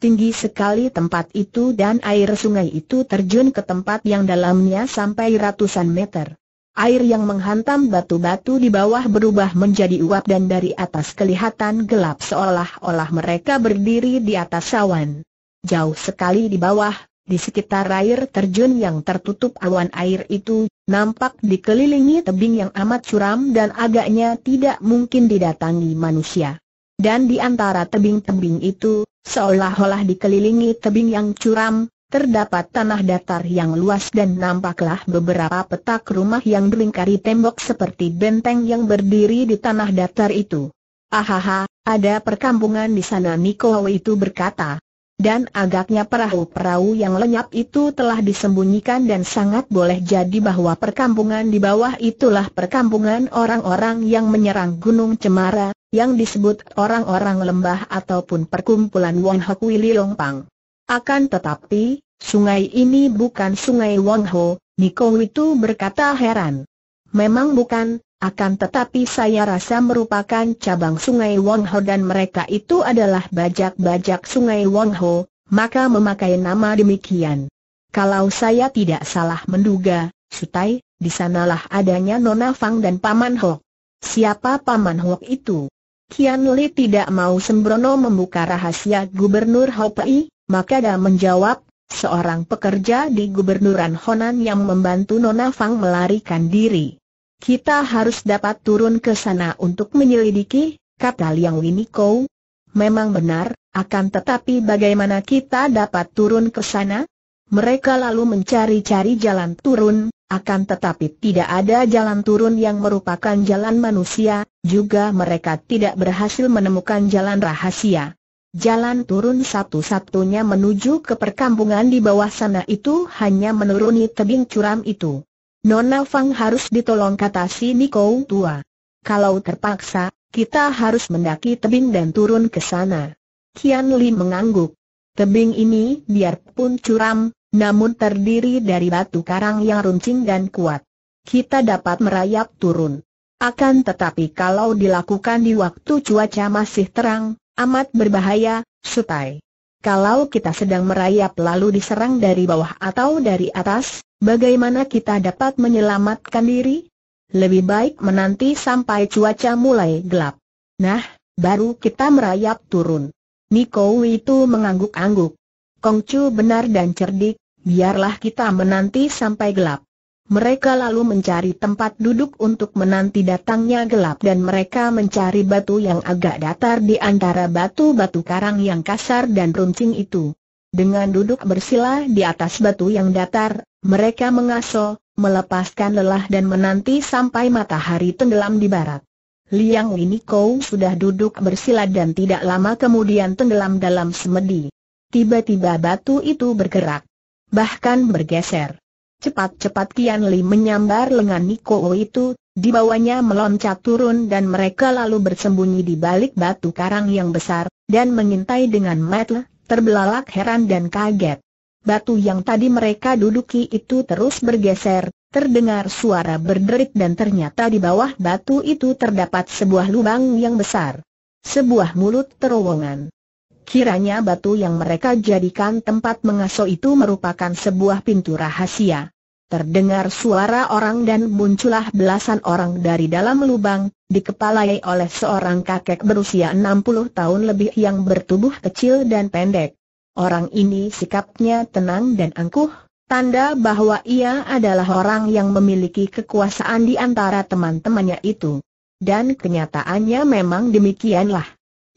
Tinggi sekali tempat itu dan air sungai itu terjun ke tempat yang dalamnya sampai ratusan meter. Air yang menghantam batu-batu di bawah berubah menjadi uap dan dari atas kelihatan gelap seolah-olah mereka berdiri di atas awan. Jauh sekali di bawah, di sekitar air terjun yang tertutup awan air itu, nampak dikelilingi tebing yang amat curam dan agaknya tidak mungkin didatangi manusia. Dan di antara tebing-tebing itu, seolah-olah dikelilingi tebing yang curam, Terdapat tanah datar yang luas dan nampaklah beberapa petak rumah yang melingkari tembok seperti benteng yang berdiri di tanah datar itu. Ahaha, ada perkampungan di sana Niko itu berkata. Dan agaknya perahu-perahu yang lenyap itu telah disembunyikan dan sangat boleh jadi bahwa perkampungan di bawah itulah perkampungan orang-orang yang menyerang Gunung Cemara, yang disebut orang-orang lembah ataupun perkumpulan Wong Hok Longpang. Akan tetapi, sungai ini bukan sungai Ho, Niko itu berkata heran. Memang bukan, akan tetapi saya rasa merupakan cabang sungai Wongho dan mereka itu adalah bajak-bajak sungai Wongho, maka memakai nama demikian. Kalau saya tidak salah menduga, Sutai, di sanalah adanya Nona Fang dan Paman Ho. Siapa Paman Ho itu? Kian Li tidak mau sembrono membuka rahasia Gubernur Hopei, maka dia menjawab, seorang pekerja di gubernuran Honan yang membantu Nona Fang melarikan diri. Kita harus dapat turun ke sana untuk menyelidiki, kata Liang Winiko. Memang benar, akan tetapi bagaimana kita dapat turun ke sana? Mereka lalu mencari-cari jalan turun, akan tetapi tidak ada jalan turun yang merupakan jalan manusia, juga mereka tidak berhasil menemukan jalan rahasia. Jalan turun satu-satunya menuju ke perkampungan di bawah sana itu hanya menuruni tebing curam itu. Nona Fang harus ditolong kata si Niko tua. Kalau terpaksa, kita harus mendaki tebing dan turun ke sana. Kian Li mengangguk. Tebing ini biarpun curam, namun terdiri dari batu karang yang runcing dan kuat. Kita dapat merayap turun. Akan tetapi kalau dilakukan di waktu cuaca masih terang, Amat berbahaya, Sutai. Kalau kita sedang merayap lalu diserang dari bawah atau dari atas, bagaimana kita dapat menyelamatkan diri? Lebih baik menanti sampai cuaca mulai gelap. Nah, baru kita merayap turun. Niko itu mengangguk-angguk. Kongcu benar dan cerdik, biarlah kita menanti sampai gelap. Mereka lalu mencari tempat duduk untuk menanti datangnya gelap dan mereka mencari batu yang agak datar di antara batu-batu karang yang kasar dan runcing itu. Dengan duduk bersila di atas batu yang datar, mereka mengaso, melepaskan lelah dan menanti sampai matahari tenggelam di barat. Liang Winikau sudah duduk bersila dan tidak lama kemudian tenggelam dalam semedi. Tiba-tiba batu itu bergerak. Bahkan bergeser. Cepat-cepat Kian Li menyambar lengan Niko itu, dibawanya meloncat turun dan mereka lalu bersembunyi di balik batu karang yang besar, dan mengintai dengan mata terbelalak heran dan kaget. Batu yang tadi mereka duduki itu terus bergeser, terdengar suara berderit dan ternyata di bawah batu itu terdapat sebuah lubang yang besar. Sebuah mulut terowongan. Kiranya batu yang mereka jadikan tempat mengasuh itu merupakan sebuah pintu rahasia. Terdengar suara orang dan muncullah belasan orang dari dalam lubang, dikepalai oleh seorang kakek berusia 60 tahun lebih yang bertubuh kecil dan pendek. Orang ini sikapnya tenang dan angkuh, tanda bahwa ia adalah orang yang memiliki kekuasaan di antara teman-temannya itu. Dan kenyataannya memang demikianlah.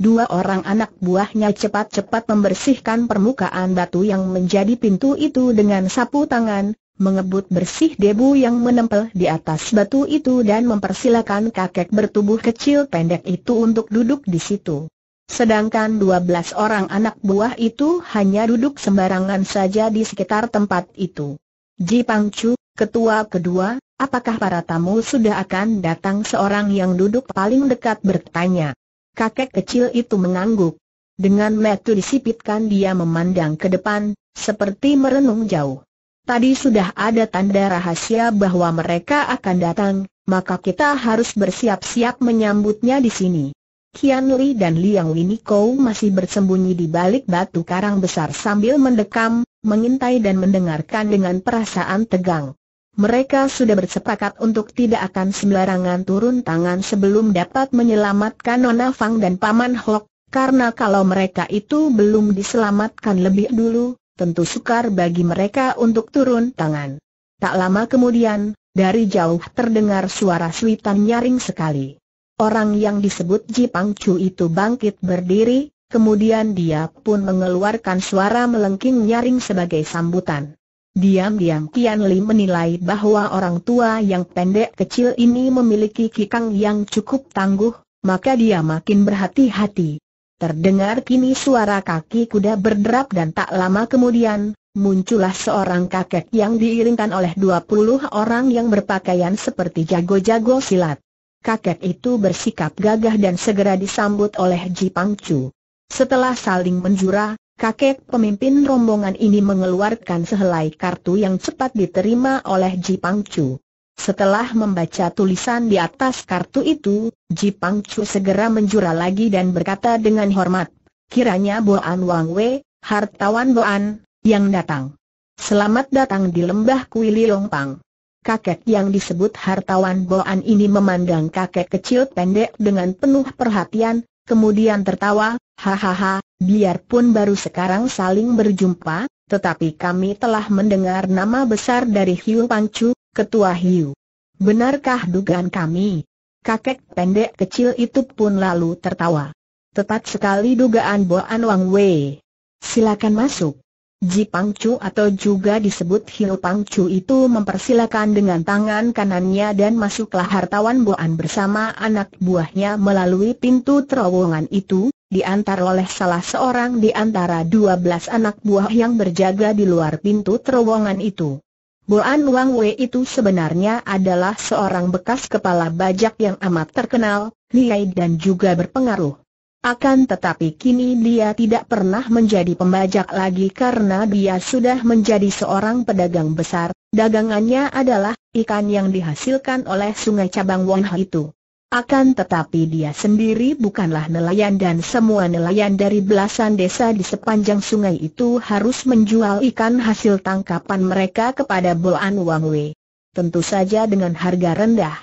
Dua orang anak buahnya cepat-cepat membersihkan permukaan batu yang menjadi pintu itu dengan sapu tangan, mengebut bersih debu yang menempel di atas batu itu dan mempersilakan kakek bertubuh kecil pendek itu untuk duduk di situ. Sedangkan dua belas orang anak buah itu hanya duduk sembarangan saja di sekitar tempat itu. Ji Pang Chu, ketua kedua, apakah para tamu sudah akan datang seorang yang duduk paling dekat bertanya. Kakek kecil itu mengangguk. Dengan metu disipitkan dia memandang ke depan, seperti merenung jauh. Tadi sudah ada tanda rahasia bahwa mereka akan datang, maka kita harus bersiap-siap menyambutnya di sini. Kian Li dan Liang Winiko masih bersembunyi di balik batu karang besar sambil mendekam, mengintai dan mendengarkan dengan perasaan tegang. Mereka sudah bersepakat untuk tidak akan sembarangan turun tangan sebelum dapat menyelamatkan Nona Fang dan Paman Hok, karena kalau mereka itu belum diselamatkan lebih dulu, tentu sukar bagi mereka untuk turun tangan. Tak lama kemudian, dari jauh terdengar suara suitan nyaring sekali. Orang yang disebut Ji Pang Chu itu bangkit berdiri, kemudian dia pun mengeluarkan suara melengking nyaring sebagai sambutan. Diam-diam Kian Li menilai bahwa orang tua yang pendek kecil ini memiliki kikang yang cukup tangguh, maka dia makin berhati-hati. Terdengar kini suara kaki kuda berderap dan tak lama kemudian, muncullah seorang kakek yang diiringkan oleh 20 orang yang berpakaian seperti jago-jago silat. Kakek itu bersikap gagah dan segera disambut oleh Ji Pang Chu. Setelah saling menjurah kakek pemimpin rombongan ini mengeluarkan sehelai kartu yang cepat diterima oleh Ji Chu. Setelah membaca tulisan di atas kartu itu, Ji Chu segera menjura lagi dan berkata dengan hormat, kiranya Boan Wang Wei, hartawan Boan, yang datang. Selamat datang di lembah Long Pang. Kakek yang disebut hartawan Boan ini memandang kakek kecil pendek dengan penuh perhatian, kemudian tertawa, hahaha, Biarpun baru sekarang saling berjumpa, tetapi kami telah mendengar nama besar dari Hiu Pangcu, Ketua Hiu. Benarkah dugaan kami? Kakek pendek kecil itu pun lalu tertawa. Tepat sekali dugaan Boan Wang Wei. Silakan masuk. Ji Pangcu atau juga disebut Hiu Pangcu itu mempersilakan dengan tangan kanannya dan masuklah hartawan Boan bersama anak buahnya melalui pintu terowongan itu, diantar oleh salah seorang di antara dua belas anak buah yang berjaga di luar pintu terowongan itu. Boan Wang Wei itu sebenarnya adalah seorang bekas kepala bajak yang amat terkenal, liai dan juga berpengaruh. Akan tetapi kini dia tidak pernah menjadi pembajak lagi karena dia sudah menjadi seorang pedagang besar, dagangannya adalah ikan yang dihasilkan oleh sungai cabang Wonha itu. Akan tetapi dia sendiri bukanlah nelayan dan semua nelayan dari belasan desa di sepanjang sungai itu harus menjual ikan hasil tangkapan mereka kepada Boan Wei, Tentu saja dengan harga rendah.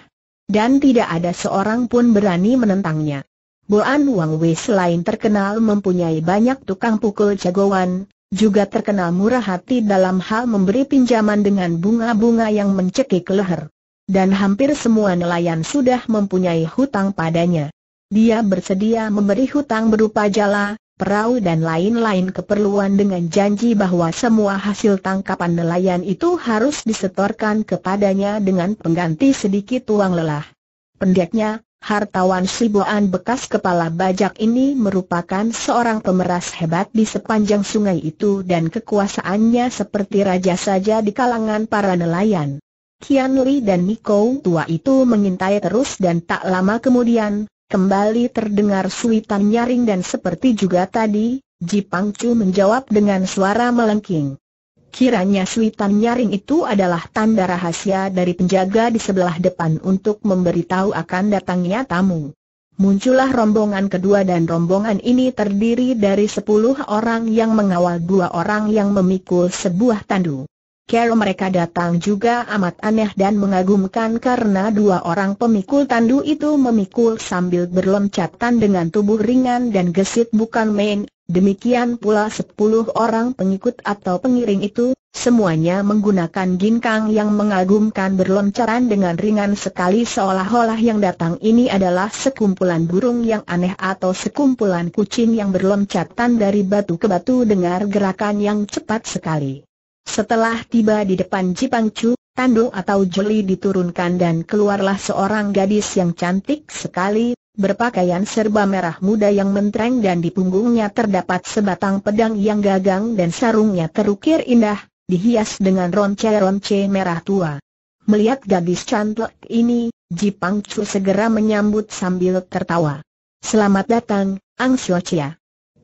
Dan tidak ada seorang pun berani menentangnya. Boan Wei selain terkenal mempunyai banyak tukang pukul jagoan, juga terkenal murah hati dalam hal memberi pinjaman dengan bunga-bunga yang mencekik leher dan hampir semua nelayan sudah mempunyai hutang padanya. Dia bersedia memberi hutang berupa jala, perahu dan lain-lain keperluan dengan janji bahwa semua hasil tangkapan nelayan itu harus disetorkan kepadanya dengan pengganti sedikit uang lelah. Pendeknya, hartawan Sibuan bekas kepala bajak ini merupakan seorang pemeras hebat di sepanjang sungai itu dan kekuasaannya seperti raja saja di kalangan para nelayan. Kian Li dan Niko tua itu mengintai terus dan tak lama kemudian, kembali terdengar suitan nyaring dan seperti juga tadi, Ji Pang Chu menjawab dengan suara melengking. Kiranya suitan nyaring itu adalah tanda rahasia dari penjaga di sebelah depan untuk memberitahu akan datangnya tamu. Muncullah rombongan kedua dan rombongan ini terdiri dari sepuluh orang yang mengawal dua orang yang memikul sebuah tandu. Cara mereka datang juga amat aneh dan mengagumkan karena dua orang pemikul tandu itu memikul sambil berloncatan dengan tubuh ringan dan gesit bukan main, demikian pula sepuluh orang pengikut atau pengiring itu, semuanya menggunakan ginkang yang mengagumkan berloncatan dengan ringan sekali seolah-olah yang datang ini adalah sekumpulan burung yang aneh atau sekumpulan kucing yang berloncatan dari batu ke batu dengan gerakan yang cepat sekali. Setelah tiba di depan Chu, tanduk atau jeli diturunkan dan keluarlah seorang gadis yang cantik sekali, berpakaian serba merah muda yang mentereng dan di punggungnya terdapat sebatang pedang yang gagang dan sarungnya terukir indah, dihias dengan ronce-ronce merah tua. Melihat gadis cantik ini, Jipang Chu segera menyambut sambil tertawa. Selamat datang, Ang Chia.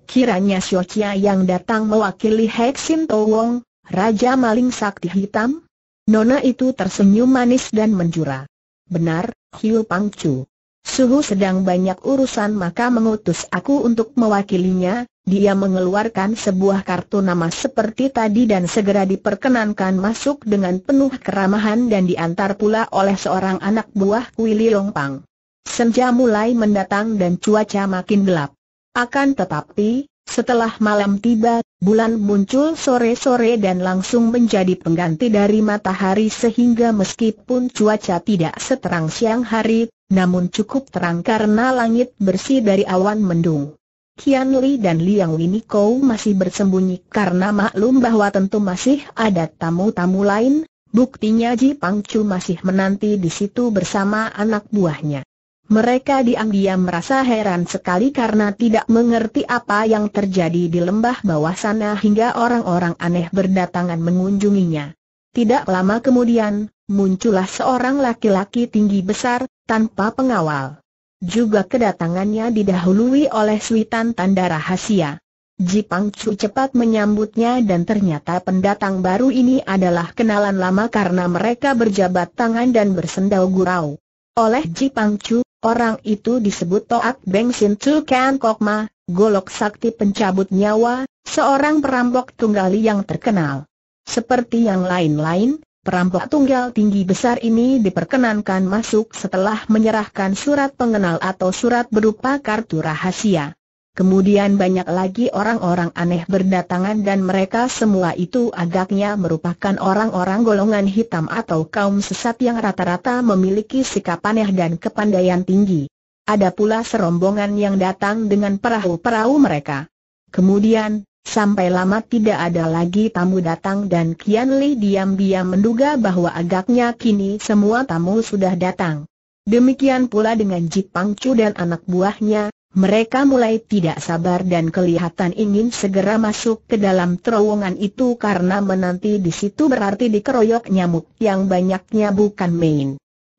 Kiranya Chia yang datang mewakili Hexin Wong, Raja Maling Sakti Hitam? Nona itu tersenyum manis dan menjura. Benar, Hiu Pangcu. Suhu sedang banyak urusan maka mengutus aku untuk mewakilinya, dia mengeluarkan sebuah kartu nama seperti tadi dan segera diperkenankan masuk dengan penuh keramahan dan diantar pula oleh seorang anak buah Long Pang. Senja mulai mendatang dan cuaca makin gelap. Akan tetapi, setelah malam tiba, Bulan muncul sore-sore dan langsung menjadi pengganti dari matahari sehingga meskipun cuaca tidak seterang siang hari, namun cukup terang karena langit bersih dari awan mendung. Kian Li dan Liang Winiko masih bersembunyi karena maklum bahwa tentu masih ada tamu-tamu lain, buktinya Ji Pangcu masih menanti di situ bersama anak buahnya. Mereka diam-diam merasa heran sekali karena tidak mengerti apa yang terjadi di lembah bawah sana hingga orang-orang aneh berdatangan mengunjunginya. Tidak lama kemudian, muncullah seorang laki-laki tinggi besar, tanpa pengawal. Juga kedatangannya didahului oleh suitan tanda rahasia. Ji Pang Chu cepat menyambutnya dan ternyata pendatang baru ini adalah kenalan lama karena mereka berjabat tangan dan bersendau gurau. Oleh Jipang Chu, Orang itu disebut Toak Beng Sin Tu Kan Kok Ma, golok sakti pencabut nyawa, seorang perampok tunggal yang terkenal. Seperti yang lain-lain, perampok tunggal tinggi besar ini diperkenankan masuk setelah menyerahkan surat pengenal atau surat berupa kartu rahasia. Kemudian banyak lagi orang-orang aneh berdatangan dan mereka semua itu agaknya merupakan orang-orang golongan hitam atau kaum sesat yang rata-rata memiliki sikap aneh dan kepandaian tinggi. Ada pula serombongan yang datang dengan perahu-perahu mereka. Kemudian, sampai lama tidak ada lagi tamu datang dan Kian Li diam-diam menduga bahwa agaknya kini semua tamu sudah datang. Demikian pula dengan Jipang Chu dan anak buahnya, mereka mulai tidak sabar dan kelihatan ingin segera masuk ke dalam terowongan itu karena menanti di situ berarti dikeroyok nyamuk yang banyaknya bukan main.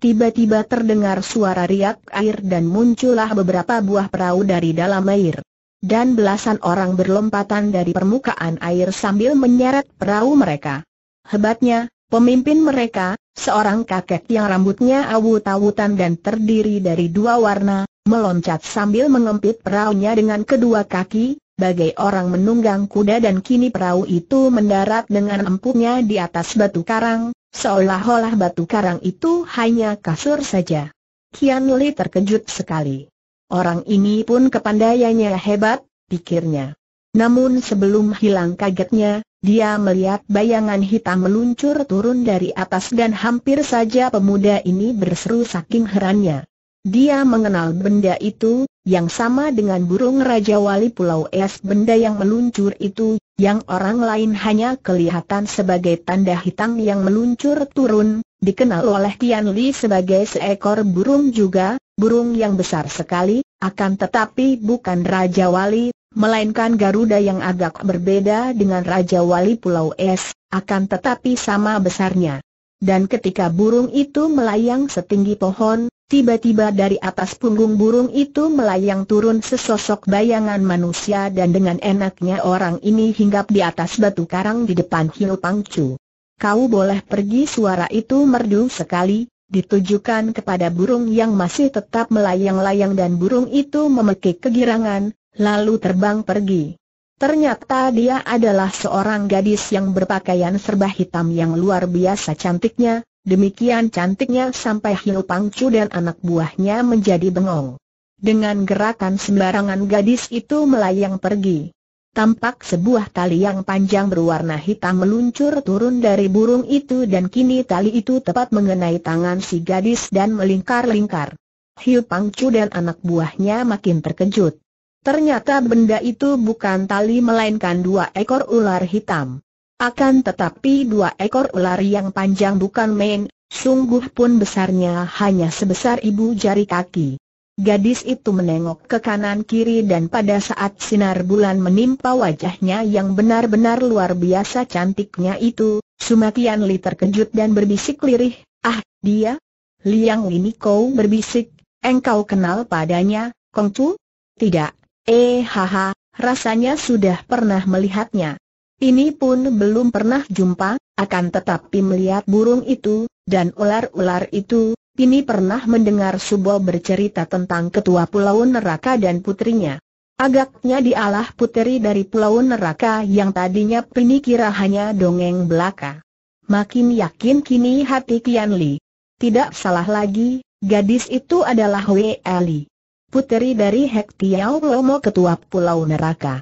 Tiba-tiba terdengar suara riak air dan muncullah beberapa buah perahu dari dalam air. Dan belasan orang berlompatan dari permukaan air sambil menyeret perahu mereka. Hebatnya, pemimpin mereka, seorang kakek yang rambutnya awut-awutan dan terdiri dari dua warna, meloncat sambil mengempit perahunya dengan kedua kaki, bagai orang menunggang kuda dan kini perahu itu mendarat dengan empuknya di atas batu karang, seolah-olah batu karang itu hanya kasur saja. Kian Li terkejut sekali. Orang ini pun kepandaiannya hebat, pikirnya. Namun sebelum hilang kagetnya, dia melihat bayangan hitam meluncur turun dari atas dan hampir saja pemuda ini berseru saking herannya. Dia mengenal benda itu, yang sama dengan burung Raja Wali Pulau Es benda yang meluncur itu, yang orang lain hanya kelihatan sebagai tanda hitam yang meluncur turun, dikenal oleh Tian Li sebagai seekor burung juga, burung yang besar sekali, akan tetapi bukan Raja Wali, melainkan Garuda yang agak berbeda dengan Raja Wali Pulau Es, akan tetapi sama besarnya. Dan ketika burung itu melayang setinggi pohon, Tiba-tiba dari atas punggung burung itu melayang turun sesosok bayangan manusia dan dengan enaknya orang ini hinggap di atas batu karang di depan Hiu Pangcu. Kau boleh pergi suara itu merdu sekali, ditujukan kepada burung yang masih tetap melayang-layang dan burung itu memekik kegirangan, lalu terbang pergi. Ternyata dia adalah seorang gadis yang berpakaian serba hitam yang luar biasa cantiknya, Demikian cantiknya sampai Hiu Pangcu dan anak buahnya menjadi bengong. Dengan gerakan sembarangan gadis itu melayang pergi. Tampak sebuah tali yang panjang berwarna hitam meluncur turun dari burung itu dan kini tali itu tepat mengenai tangan si gadis dan melingkar-lingkar. Hiu Pangcu dan anak buahnya makin terkejut. Ternyata benda itu bukan tali melainkan dua ekor ular hitam. Akan tetapi dua ekor ular yang panjang bukan main, sungguh pun besarnya hanya sebesar ibu jari kaki. Gadis itu menengok ke kanan kiri dan pada saat sinar bulan menimpa wajahnya yang benar-benar luar biasa cantiknya itu, Sumakian Li terkejut dan berbisik lirih, ah, dia? Liang Winiko berbisik, engkau kenal padanya, Kongcu? Tidak, eh haha, rasanya sudah pernah melihatnya. Ini pun belum pernah jumpa, akan tetapi melihat burung itu, dan ular-ular itu, Pini pernah mendengar Subo bercerita tentang ketua pulau neraka dan putrinya. Agaknya dialah puteri dari pulau neraka yang tadinya Pini kira hanya dongeng belaka. Makin yakin kini hati Kian Li. Tidak salah lagi, gadis itu adalah Wei Ali, Puteri dari Hek Romo Lomo ketua pulau neraka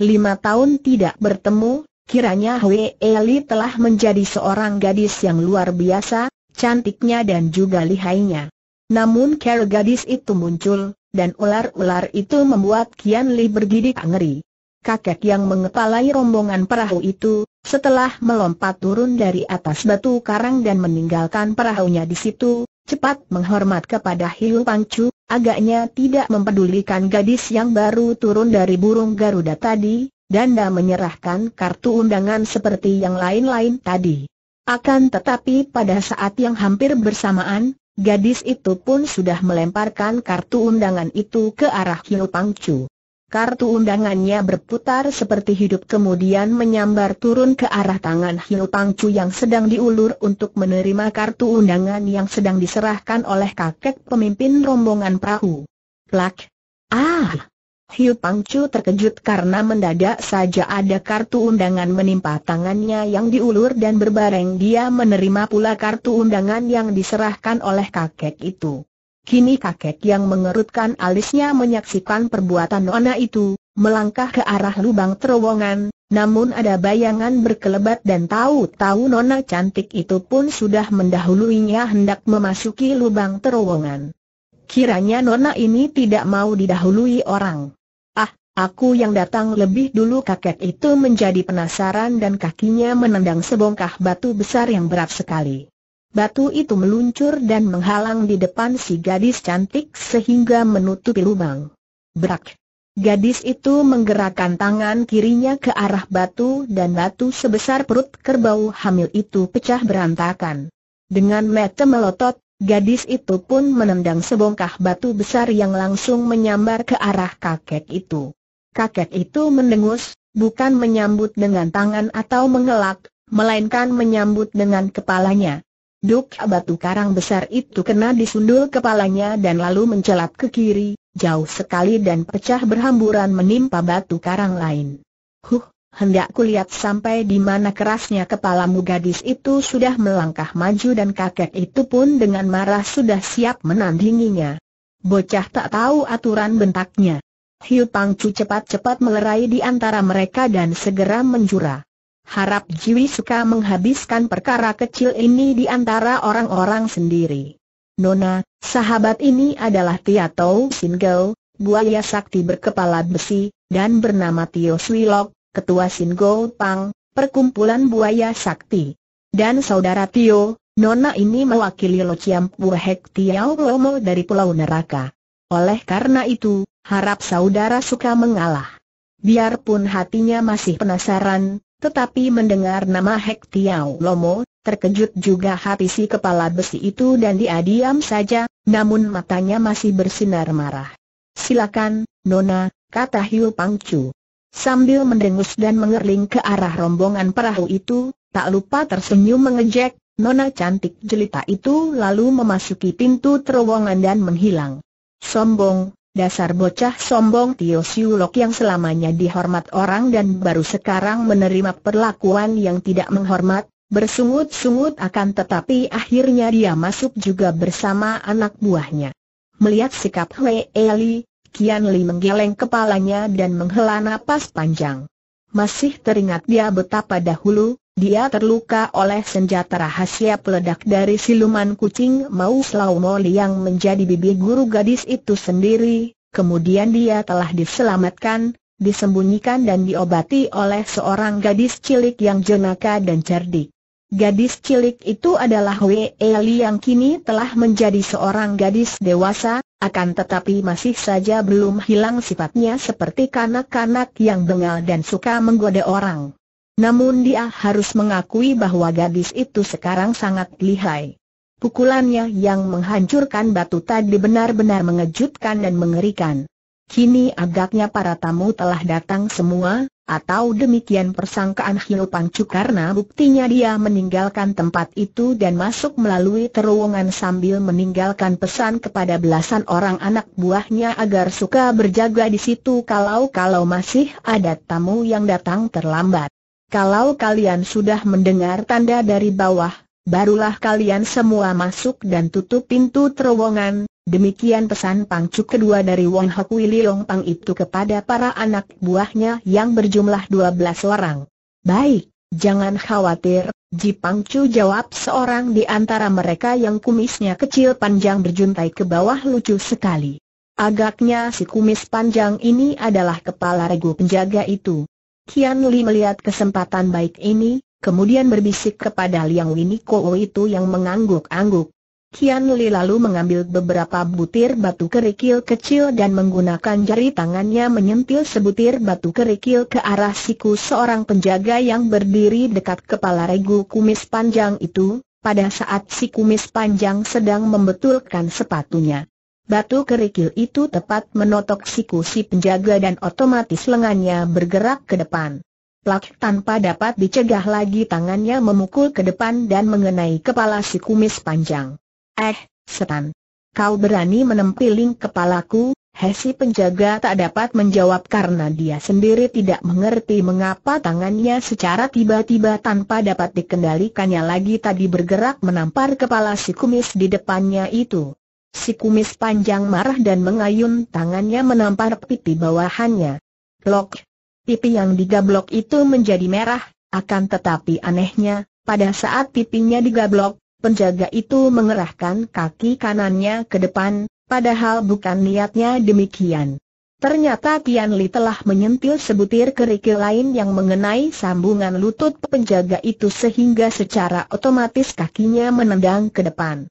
lima tahun tidak bertemu, kiranya Hwee Li telah menjadi seorang gadis yang luar biasa, cantiknya dan juga lihainya. Namun kera gadis itu muncul, dan ular-ular itu membuat Kian Li bergidik ngeri. Kakek yang mengepalai rombongan perahu itu, setelah melompat turun dari atas batu karang dan meninggalkan perahunya di situ, cepat menghormat kepada Hiu Pangcu, Agaknya tidak mempedulikan gadis yang baru turun dari burung Garuda tadi, Danda menyerahkan kartu undangan seperti yang lain-lain tadi. Akan tetapi pada saat yang hampir bersamaan, gadis itu pun sudah melemparkan kartu undangan itu ke arah Hiu Pangcu. Kartu undangannya berputar seperti hidup kemudian menyambar turun ke arah tangan Hiu Pangcu yang sedang diulur untuk menerima kartu undangan yang sedang diserahkan oleh kakek pemimpin rombongan perahu. Plak! Ah! Hiu Pangcu terkejut karena mendadak saja ada kartu undangan menimpa tangannya yang diulur dan berbareng dia menerima pula kartu undangan yang diserahkan oleh kakek itu. Kini kakek yang mengerutkan alisnya menyaksikan perbuatan Nona itu, melangkah ke arah lubang terowongan, namun ada bayangan berkelebat dan tahu-tahu Nona cantik itu pun sudah mendahuluinya hendak memasuki lubang terowongan. Kiranya Nona ini tidak mau didahului orang. Ah, aku yang datang lebih dulu kakek itu menjadi penasaran dan kakinya menendang sebongkah batu besar yang berat sekali batu itu meluncur dan menghalang di depan si gadis cantik sehingga menutupi lubang. Berak! Gadis itu menggerakkan tangan kirinya ke arah batu dan batu sebesar perut kerbau hamil itu pecah berantakan. Dengan mata melotot, gadis itu pun menendang sebongkah batu besar yang langsung menyambar ke arah kakek itu. Kakek itu mendengus, bukan menyambut dengan tangan atau mengelak, melainkan menyambut dengan kepalanya. Duk batu karang besar itu kena disundul kepalanya dan lalu mencelat ke kiri, jauh sekali dan pecah berhamburan menimpa batu karang lain. Huh, hendak kulihat sampai di mana kerasnya kepalamu gadis itu sudah melangkah maju dan kakek itu pun dengan marah sudah siap menandinginya. Bocah tak tahu aturan bentaknya. Hiu Pangcu cepat-cepat melerai di antara mereka dan segera menjurah harap Jiwi suka menghabiskan perkara kecil ini di antara orang-orang sendiri. Nona, sahabat ini adalah Tia Tau Singo, buaya sakti berkepala besi, dan bernama Tio Swilok, ketua Singo Pang, perkumpulan buaya sakti. Dan saudara Tio, Nona ini mewakili Lo Chiam Hek Tiao Lomo dari Pulau Neraka. Oleh karena itu, harap saudara suka mengalah. Biarpun hatinya masih penasaran, tetapi mendengar nama Hek Tiao Lomo, terkejut juga hati si kepala besi itu dan dia diam saja, namun matanya masih bersinar marah. Silakan, Nona, kata Hiu Pangcu. Sambil mendengus dan mengerling ke arah rombongan perahu itu, tak lupa tersenyum mengejek, Nona cantik jelita itu lalu memasuki pintu terowongan dan menghilang. Sombong, Dasar bocah sombong Tio Siulok yang selamanya dihormat orang dan baru sekarang menerima perlakuan yang tidak menghormat, bersungut-sungut akan tetapi akhirnya dia masuk juga bersama anak buahnya. Melihat sikap Wei Eli, Kian Li menggeleng kepalanya dan menghela napas panjang. Masih teringat dia betapa dahulu, dia terluka oleh senjata rahasia peledak dari siluman kucing Mau Slaumoli yang menjadi bibi guru gadis itu sendiri, kemudian dia telah diselamatkan, disembunyikan dan diobati oleh seorang gadis cilik yang jenaka dan cerdik. Gadis cilik itu adalah Wei Li yang kini telah menjadi seorang gadis dewasa, akan tetapi masih saja belum hilang sifatnya seperti kanak-kanak yang bengal dan suka menggoda orang. Namun dia harus mengakui bahwa gadis itu sekarang sangat lihai. Pukulannya yang menghancurkan batu tadi benar-benar mengejutkan dan mengerikan. Kini agaknya para tamu telah datang semua, atau demikian persangkaan Hiu Pangcu karena buktinya dia meninggalkan tempat itu dan masuk melalui terowongan sambil meninggalkan pesan kepada belasan orang anak buahnya agar suka berjaga di situ kalau-kalau masih ada tamu yang datang terlambat. Kalau kalian sudah mendengar tanda dari bawah, barulah kalian semua masuk dan tutup pintu terowongan. Demikian pesan pangcuk kedua dari Wong Hok Wiliong Pang itu kepada para anak buahnya yang berjumlah 12 orang. Baik, jangan khawatir, Ji Pangcu jawab seorang di antara mereka yang kumisnya kecil panjang berjuntai ke bawah lucu sekali. Agaknya si kumis panjang ini adalah kepala regu penjaga itu. Kian Li melihat kesempatan baik ini, kemudian berbisik kepada Liang Winiko itu yang mengangguk-angguk. Kian Li lalu mengambil beberapa butir batu kerikil kecil dan menggunakan jari tangannya menyentil sebutir batu kerikil ke arah siku seorang penjaga yang berdiri dekat kepala regu kumis panjang itu, pada saat si kumis panjang sedang membetulkan sepatunya. Batu kerikil itu tepat menotok siku si penjaga dan otomatis lengannya bergerak ke depan. Plak tanpa dapat dicegah lagi tangannya memukul ke depan dan mengenai kepala si kumis panjang. Eh, setan. Kau berani menempiling kepalaku, Hesi penjaga tak dapat menjawab karena dia sendiri tidak mengerti mengapa tangannya secara tiba-tiba tanpa dapat dikendalikannya lagi tadi bergerak menampar kepala si kumis di depannya itu. Si kumis panjang marah dan mengayun tangannya menampar pipi bawahannya. Lok. Pipi yang digablok itu menjadi merah, akan tetapi anehnya, pada saat pipinya digablok, penjaga itu mengerahkan kaki kanannya ke depan, padahal bukan niatnya demikian. Ternyata Tian Li telah menyentil sebutir kerikil lain yang mengenai sambungan lutut penjaga itu sehingga secara otomatis kakinya menendang ke depan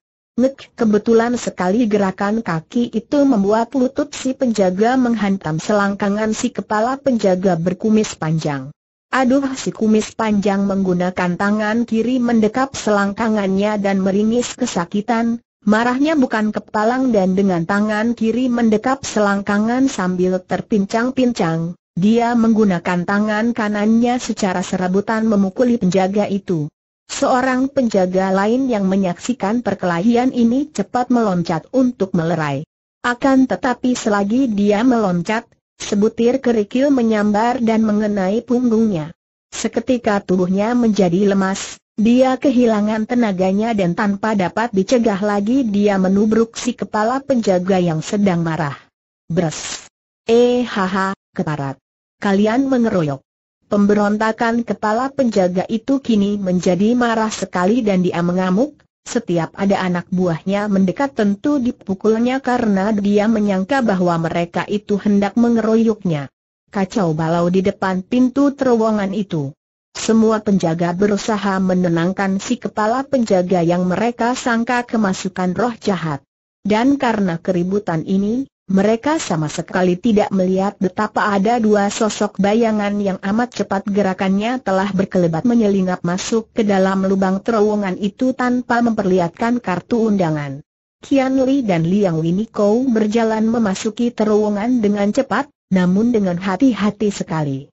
kebetulan sekali gerakan kaki itu membuat lutut si penjaga menghantam selangkangan si kepala penjaga berkumis panjang. Aduh si kumis panjang menggunakan tangan kiri mendekap selangkangannya dan meringis kesakitan, marahnya bukan kepalang dan dengan tangan kiri mendekap selangkangan sambil terpincang-pincang, dia menggunakan tangan kanannya secara serabutan memukuli penjaga itu. Seorang penjaga lain yang menyaksikan perkelahian ini cepat meloncat untuk melerai. Akan tetapi selagi dia meloncat, sebutir kerikil menyambar dan mengenai punggungnya. Seketika tubuhnya menjadi lemas, dia kehilangan tenaganya dan tanpa dapat dicegah lagi dia menubruk si kepala penjaga yang sedang marah. Bres! Eh haha, keparat! Kalian mengeroyok! Pemberontakan kepala penjaga itu kini menjadi marah sekali dan dia mengamuk, setiap ada anak buahnya mendekat tentu dipukulnya karena dia menyangka bahwa mereka itu hendak mengeroyoknya. Kacau balau di depan pintu terowongan itu. Semua penjaga berusaha menenangkan si kepala penjaga yang mereka sangka kemasukan roh jahat. Dan karena keributan ini, mereka sama sekali tidak melihat betapa ada dua sosok bayangan yang amat cepat gerakannya telah berkelebat menyelinap masuk ke dalam lubang terowongan itu tanpa memperlihatkan kartu undangan. Kian Li dan Liang Winiko berjalan memasuki terowongan dengan cepat, namun dengan hati-hati sekali.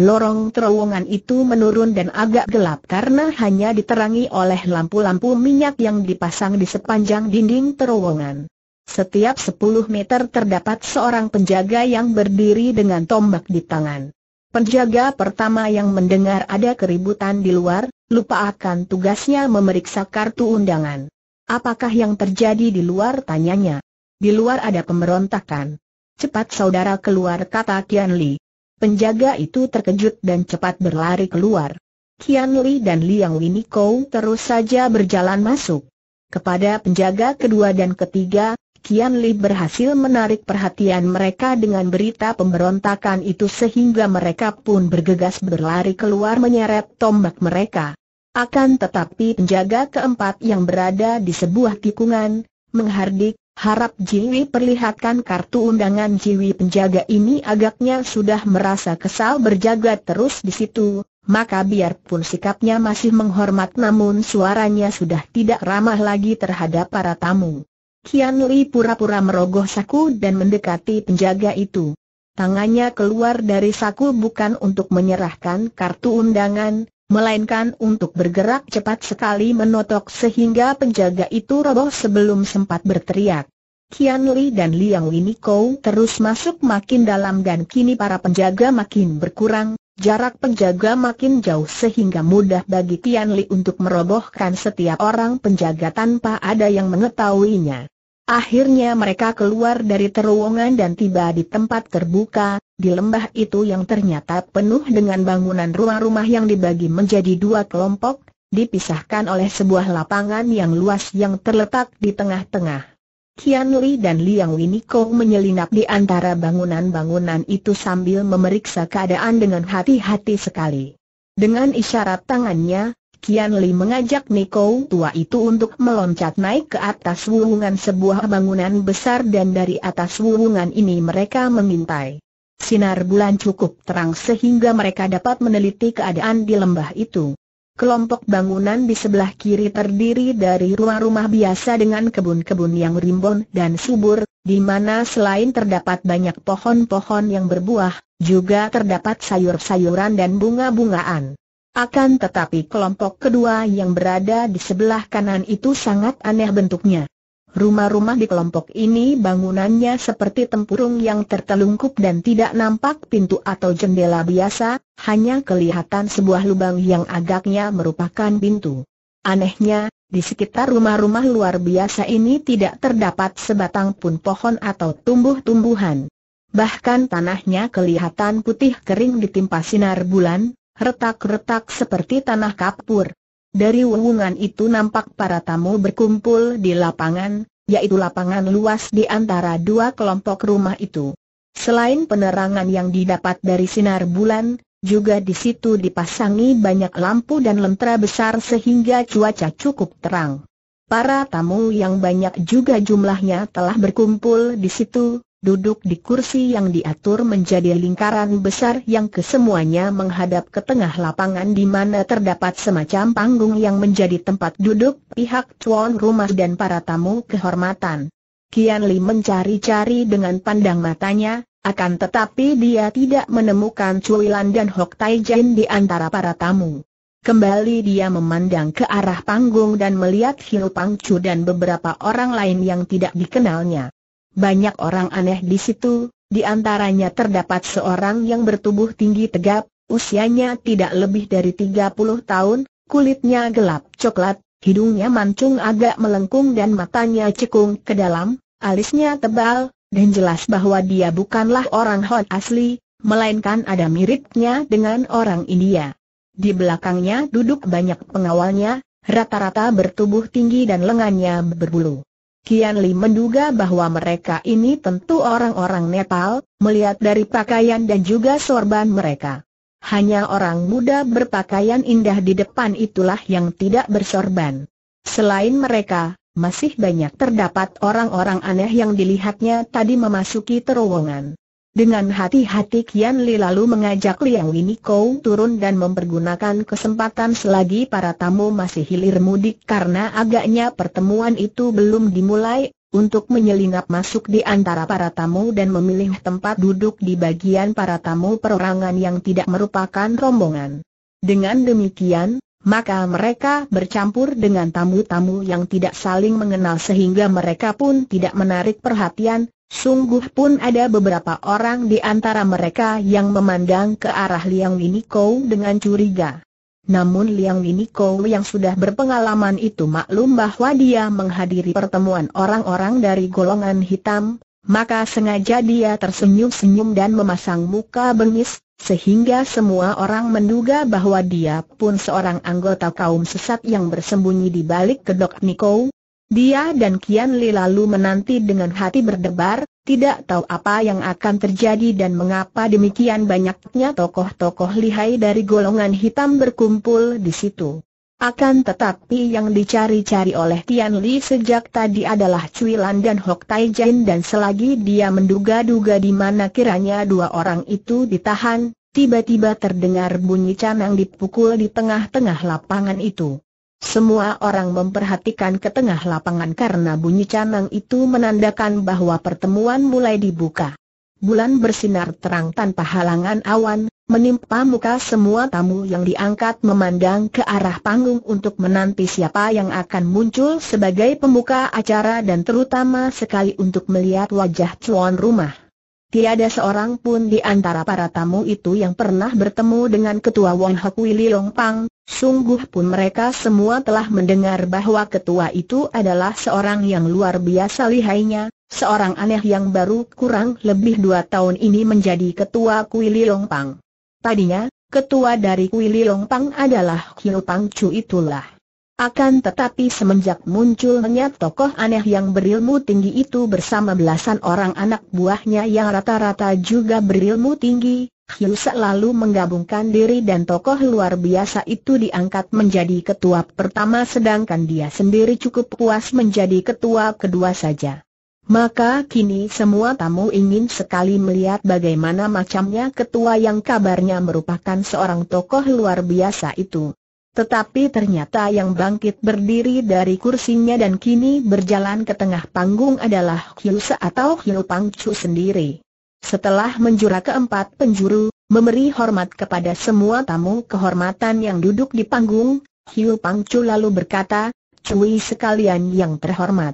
Lorong terowongan itu menurun dan agak gelap karena hanya diterangi oleh lampu-lampu minyak yang dipasang di sepanjang dinding terowongan. Setiap 10 meter terdapat seorang penjaga yang berdiri dengan tombak di tangan. Penjaga pertama yang mendengar ada keributan di luar, lupa akan tugasnya memeriksa kartu undangan. Apakah yang terjadi di luar tanyanya? Di luar ada pemberontakan. Cepat saudara keluar kata Kian Li. Penjaga itu terkejut dan cepat berlari keluar. Kian Li dan Liang Winiko terus saja berjalan masuk. Kepada penjaga kedua dan ketiga, Kian Li berhasil menarik perhatian mereka dengan berita pemberontakan itu sehingga mereka pun bergegas berlari keluar menyeret tombak mereka. Akan tetapi penjaga keempat yang berada di sebuah tikungan, menghardik, harap Jiwi perlihatkan kartu undangan Jiwi penjaga ini agaknya sudah merasa kesal berjaga terus di situ, maka biarpun sikapnya masih menghormat namun suaranya sudah tidak ramah lagi terhadap para tamu. Kian Li pura-pura merogoh saku dan mendekati penjaga itu. Tangannya keluar dari saku bukan untuk menyerahkan kartu undangan, melainkan untuk bergerak cepat sekali menotok sehingga penjaga itu roboh sebelum sempat berteriak. Kian Li dan Liang Winiko terus masuk makin dalam dan kini para penjaga makin berkurang, jarak penjaga makin jauh sehingga mudah bagi Kian Li untuk merobohkan setiap orang penjaga tanpa ada yang mengetahuinya. Akhirnya mereka keluar dari terowongan dan tiba di tempat terbuka, di lembah itu yang ternyata penuh dengan bangunan rumah-rumah yang dibagi menjadi dua kelompok, dipisahkan oleh sebuah lapangan yang luas yang terletak di tengah-tengah. Kian Li dan Liang Winiko menyelinap di antara bangunan-bangunan itu sambil memeriksa keadaan dengan hati-hati sekali. Dengan isyarat tangannya, Kian Li mengajak Niko tua itu untuk meloncat naik ke atas wuwungan sebuah bangunan besar dan dari atas wuwungan ini mereka mengintai. Sinar bulan cukup terang sehingga mereka dapat meneliti keadaan di lembah itu. Kelompok bangunan di sebelah kiri terdiri dari rumah-rumah biasa dengan kebun-kebun yang rimbun dan subur, di mana selain terdapat banyak pohon-pohon yang berbuah, juga terdapat sayur-sayuran dan bunga-bungaan. Akan tetapi kelompok kedua yang berada di sebelah kanan itu sangat aneh bentuknya. Rumah-rumah di kelompok ini bangunannya seperti tempurung yang tertelungkup dan tidak nampak pintu atau jendela biasa, hanya kelihatan sebuah lubang yang agaknya merupakan pintu. Anehnya, di sekitar rumah-rumah luar biasa ini tidak terdapat sebatang pun pohon atau tumbuh-tumbuhan. Bahkan tanahnya kelihatan putih kering ditimpa sinar bulan, retak-retak seperti tanah kapur. Dari wewungan itu nampak para tamu berkumpul di lapangan, yaitu lapangan luas di antara dua kelompok rumah itu. Selain penerangan yang didapat dari sinar bulan, juga di situ dipasangi banyak lampu dan lentera besar sehingga cuaca cukup terang. Para tamu yang banyak juga jumlahnya telah berkumpul di situ, duduk di kursi yang diatur menjadi lingkaran besar yang kesemuanya menghadap ke tengah lapangan di mana terdapat semacam panggung yang menjadi tempat duduk pihak tuan rumah dan para tamu kehormatan. Kian Li mencari-cari dengan pandang matanya, akan tetapi dia tidak menemukan Cui Lan dan Hok Tai Jin di antara para tamu. Kembali dia memandang ke arah panggung dan melihat Hil Pang Chu dan beberapa orang lain yang tidak dikenalnya. Banyak orang aneh di situ, di antaranya terdapat seorang yang bertubuh tinggi tegap, usianya tidak lebih dari 30 tahun, kulitnya gelap coklat, hidungnya mancung agak melengkung dan matanya cekung ke dalam, alisnya tebal, dan jelas bahwa dia bukanlah orang Hot asli, melainkan ada miripnya dengan orang India. Di belakangnya duduk banyak pengawalnya, rata-rata bertubuh tinggi dan lengannya berbulu. Kian Li menduga bahwa mereka ini tentu orang-orang Nepal, melihat dari pakaian dan juga sorban mereka. Hanya orang muda berpakaian indah di depan itulah yang tidak bersorban. Selain mereka, masih banyak terdapat orang-orang aneh yang dilihatnya tadi memasuki terowongan. Dengan hati-hati Kian Li lalu mengajak Liang Winiko turun dan mempergunakan kesempatan selagi para tamu masih hilir mudik karena agaknya pertemuan itu belum dimulai, untuk menyelinap masuk di antara para tamu dan memilih tempat duduk di bagian para tamu perorangan yang tidak merupakan rombongan. Dengan demikian, maka mereka bercampur dengan tamu-tamu yang tidak saling mengenal sehingga mereka pun tidak menarik perhatian, Sungguh pun ada beberapa orang di antara mereka yang memandang ke arah Liang Winiko dengan curiga. Namun Liang Winiko yang sudah berpengalaman itu maklum bahwa dia menghadiri pertemuan orang-orang dari golongan hitam, maka sengaja dia tersenyum-senyum dan memasang muka bengis, sehingga semua orang menduga bahwa dia pun seorang anggota kaum sesat yang bersembunyi di balik kedok Niko, dia dan Kian Li lalu menanti dengan hati berdebar, tidak tahu apa yang akan terjadi dan mengapa demikian banyaknya tokoh-tokoh lihai dari golongan hitam berkumpul di situ. Akan tetapi yang dicari-cari oleh Tian Li sejak tadi adalah Cui Lan dan Hok Tai Jin dan selagi dia menduga-duga di mana kiranya dua orang itu ditahan, tiba-tiba terdengar bunyi canang dipukul di tengah-tengah lapangan itu. Semua orang memperhatikan ke tengah lapangan karena bunyi canang itu menandakan bahwa pertemuan mulai dibuka. Bulan bersinar terang tanpa halangan awan, menimpa muka semua tamu yang diangkat memandang ke arah panggung untuk menanti siapa yang akan muncul sebagai pembuka acara dan terutama sekali untuk melihat wajah tuan rumah. Tiada seorang pun di antara para tamu itu yang pernah bertemu dengan ketua Wong Hok Willy Long Pang, sungguh pun mereka semua telah mendengar bahwa ketua itu adalah seorang yang luar biasa lihainya, seorang aneh yang baru kurang lebih dua tahun ini menjadi ketua Kuili Long Pang. Tadinya, ketua dari Kuili Long Pang adalah Kiu Pang Chu itulah. Akan tetapi semenjak munculnya tokoh aneh yang berilmu tinggi itu bersama belasan orang anak buahnya yang rata-rata juga berilmu tinggi, Hiu lalu menggabungkan diri dan tokoh luar biasa itu diangkat menjadi ketua pertama sedangkan dia sendiri cukup puas menjadi ketua kedua saja. Maka kini semua tamu ingin sekali melihat bagaimana macamnya ketua yang kabarnya merupakan seorang tokoh luar biasa itu. Tetapi ternyata yang bangkit berdiri dari kursinya dan kini berjalan ke tengah panggung adalah Hiusa atau Hiu Pangcu sendiri. Setelah menjura keempat penjuru, memberi hormat kepada semua tamu kehormatan yang duduk di panggung, Hiu Pangcu lalu berkata, Cui sekalian yang terhormat.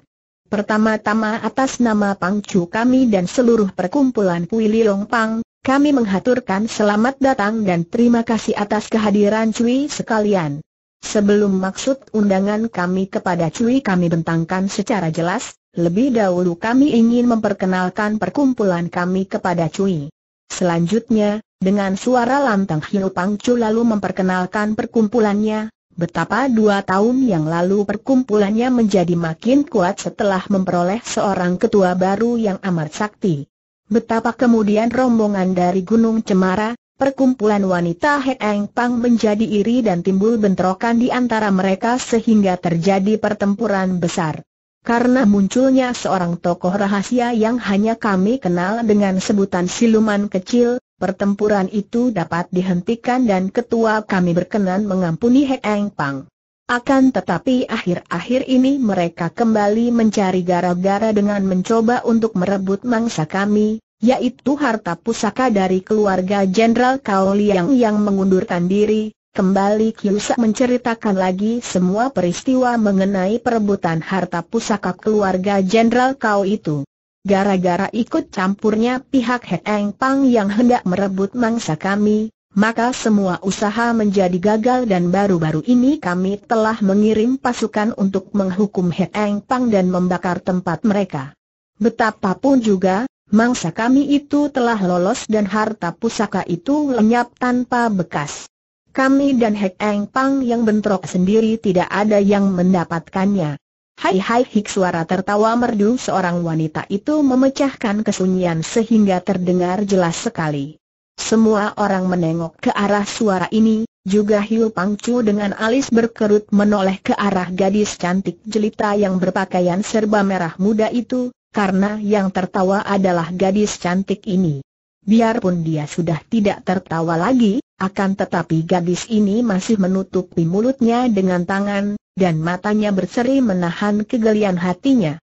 Pertama-tama atas nama Pangcu kami dan seluruh perkumpulan Kui Long Pang, kami menghaturkan selamat datang dan terima kasih atas kehadiran Cui sekalian. Sebelum maksud undangan kami kepada Cui kami bentangkan secara jelas, lebih dahulu kami ingin memperkenalkan perkumpulan kami kepada Cui. Selanjutnya, dengan suara lantang Hiu Pang Chu lalu memperkenalkan perkumpulannya, betapa dua tahun yang lalu perkumpulannya menjadi makin kuat setelah memperoleh seorang ketua baru yang amat sakti. Betapa kemudian rombongan dari Gunung Cemara, perkumpulan wanita Eng Pang menjadi iri dan timbul bentrokan di antara mereka sehingga terjadi pertempuran besar. Karena munculnya seorang tokoh rahasia yang hanya kami kenal dengan sebutan siluman kecil, pertempuran itu dapat dihentikan dan ketua kami berkenan mengampuni Eng Pang. Akan tetapi akhir-akhir ini mereka kembali mencari gara-gara dengan mencoba untuk merebut mangsa kami, yaitu harta pusaka dari keluarga Jenderal Kauli yang mengundurkan diri. Kembali Kiusa menceritakan lagi semua peristiwa mengenai perebutan harta pusaka keluarga Jenderal Kao itu. Gara-gara ikut campurnya pihak Heng Pang yang hendak merebut mangsa kami, maka semua usaha menjadi gagal dan baru-baru ini kami telah mengirim pasukan untuk menghukum He Eng Pang dan membakar tempat mereka. Betapapun juga, mangsa kami itu telah lolos dan harta pusaka itu lenyap tanpa bekas. Kami dan He Eng Pang yang bentrok sendiri tidak ada yang mendapatkannya. Hai hai hik suara tertawa merdu seorang wanita itu memecahkan kesunyian sehingga terdengar jelas sekali. Semua orang menengok ke arah suara ini, juga Hiu Pangcu dengan alis berkerut menoleh ke arah gadis cantik jelita yang berpakaian serba merah muda itu, karena yang tertawa adalah gadis cantik ini. Biarpun dia sudah tidak tertawa lagi, akan tetapi gadis ini masih menutupi mulutnya dengan tangan, dan matanya berseri menahan kegelian hatinya.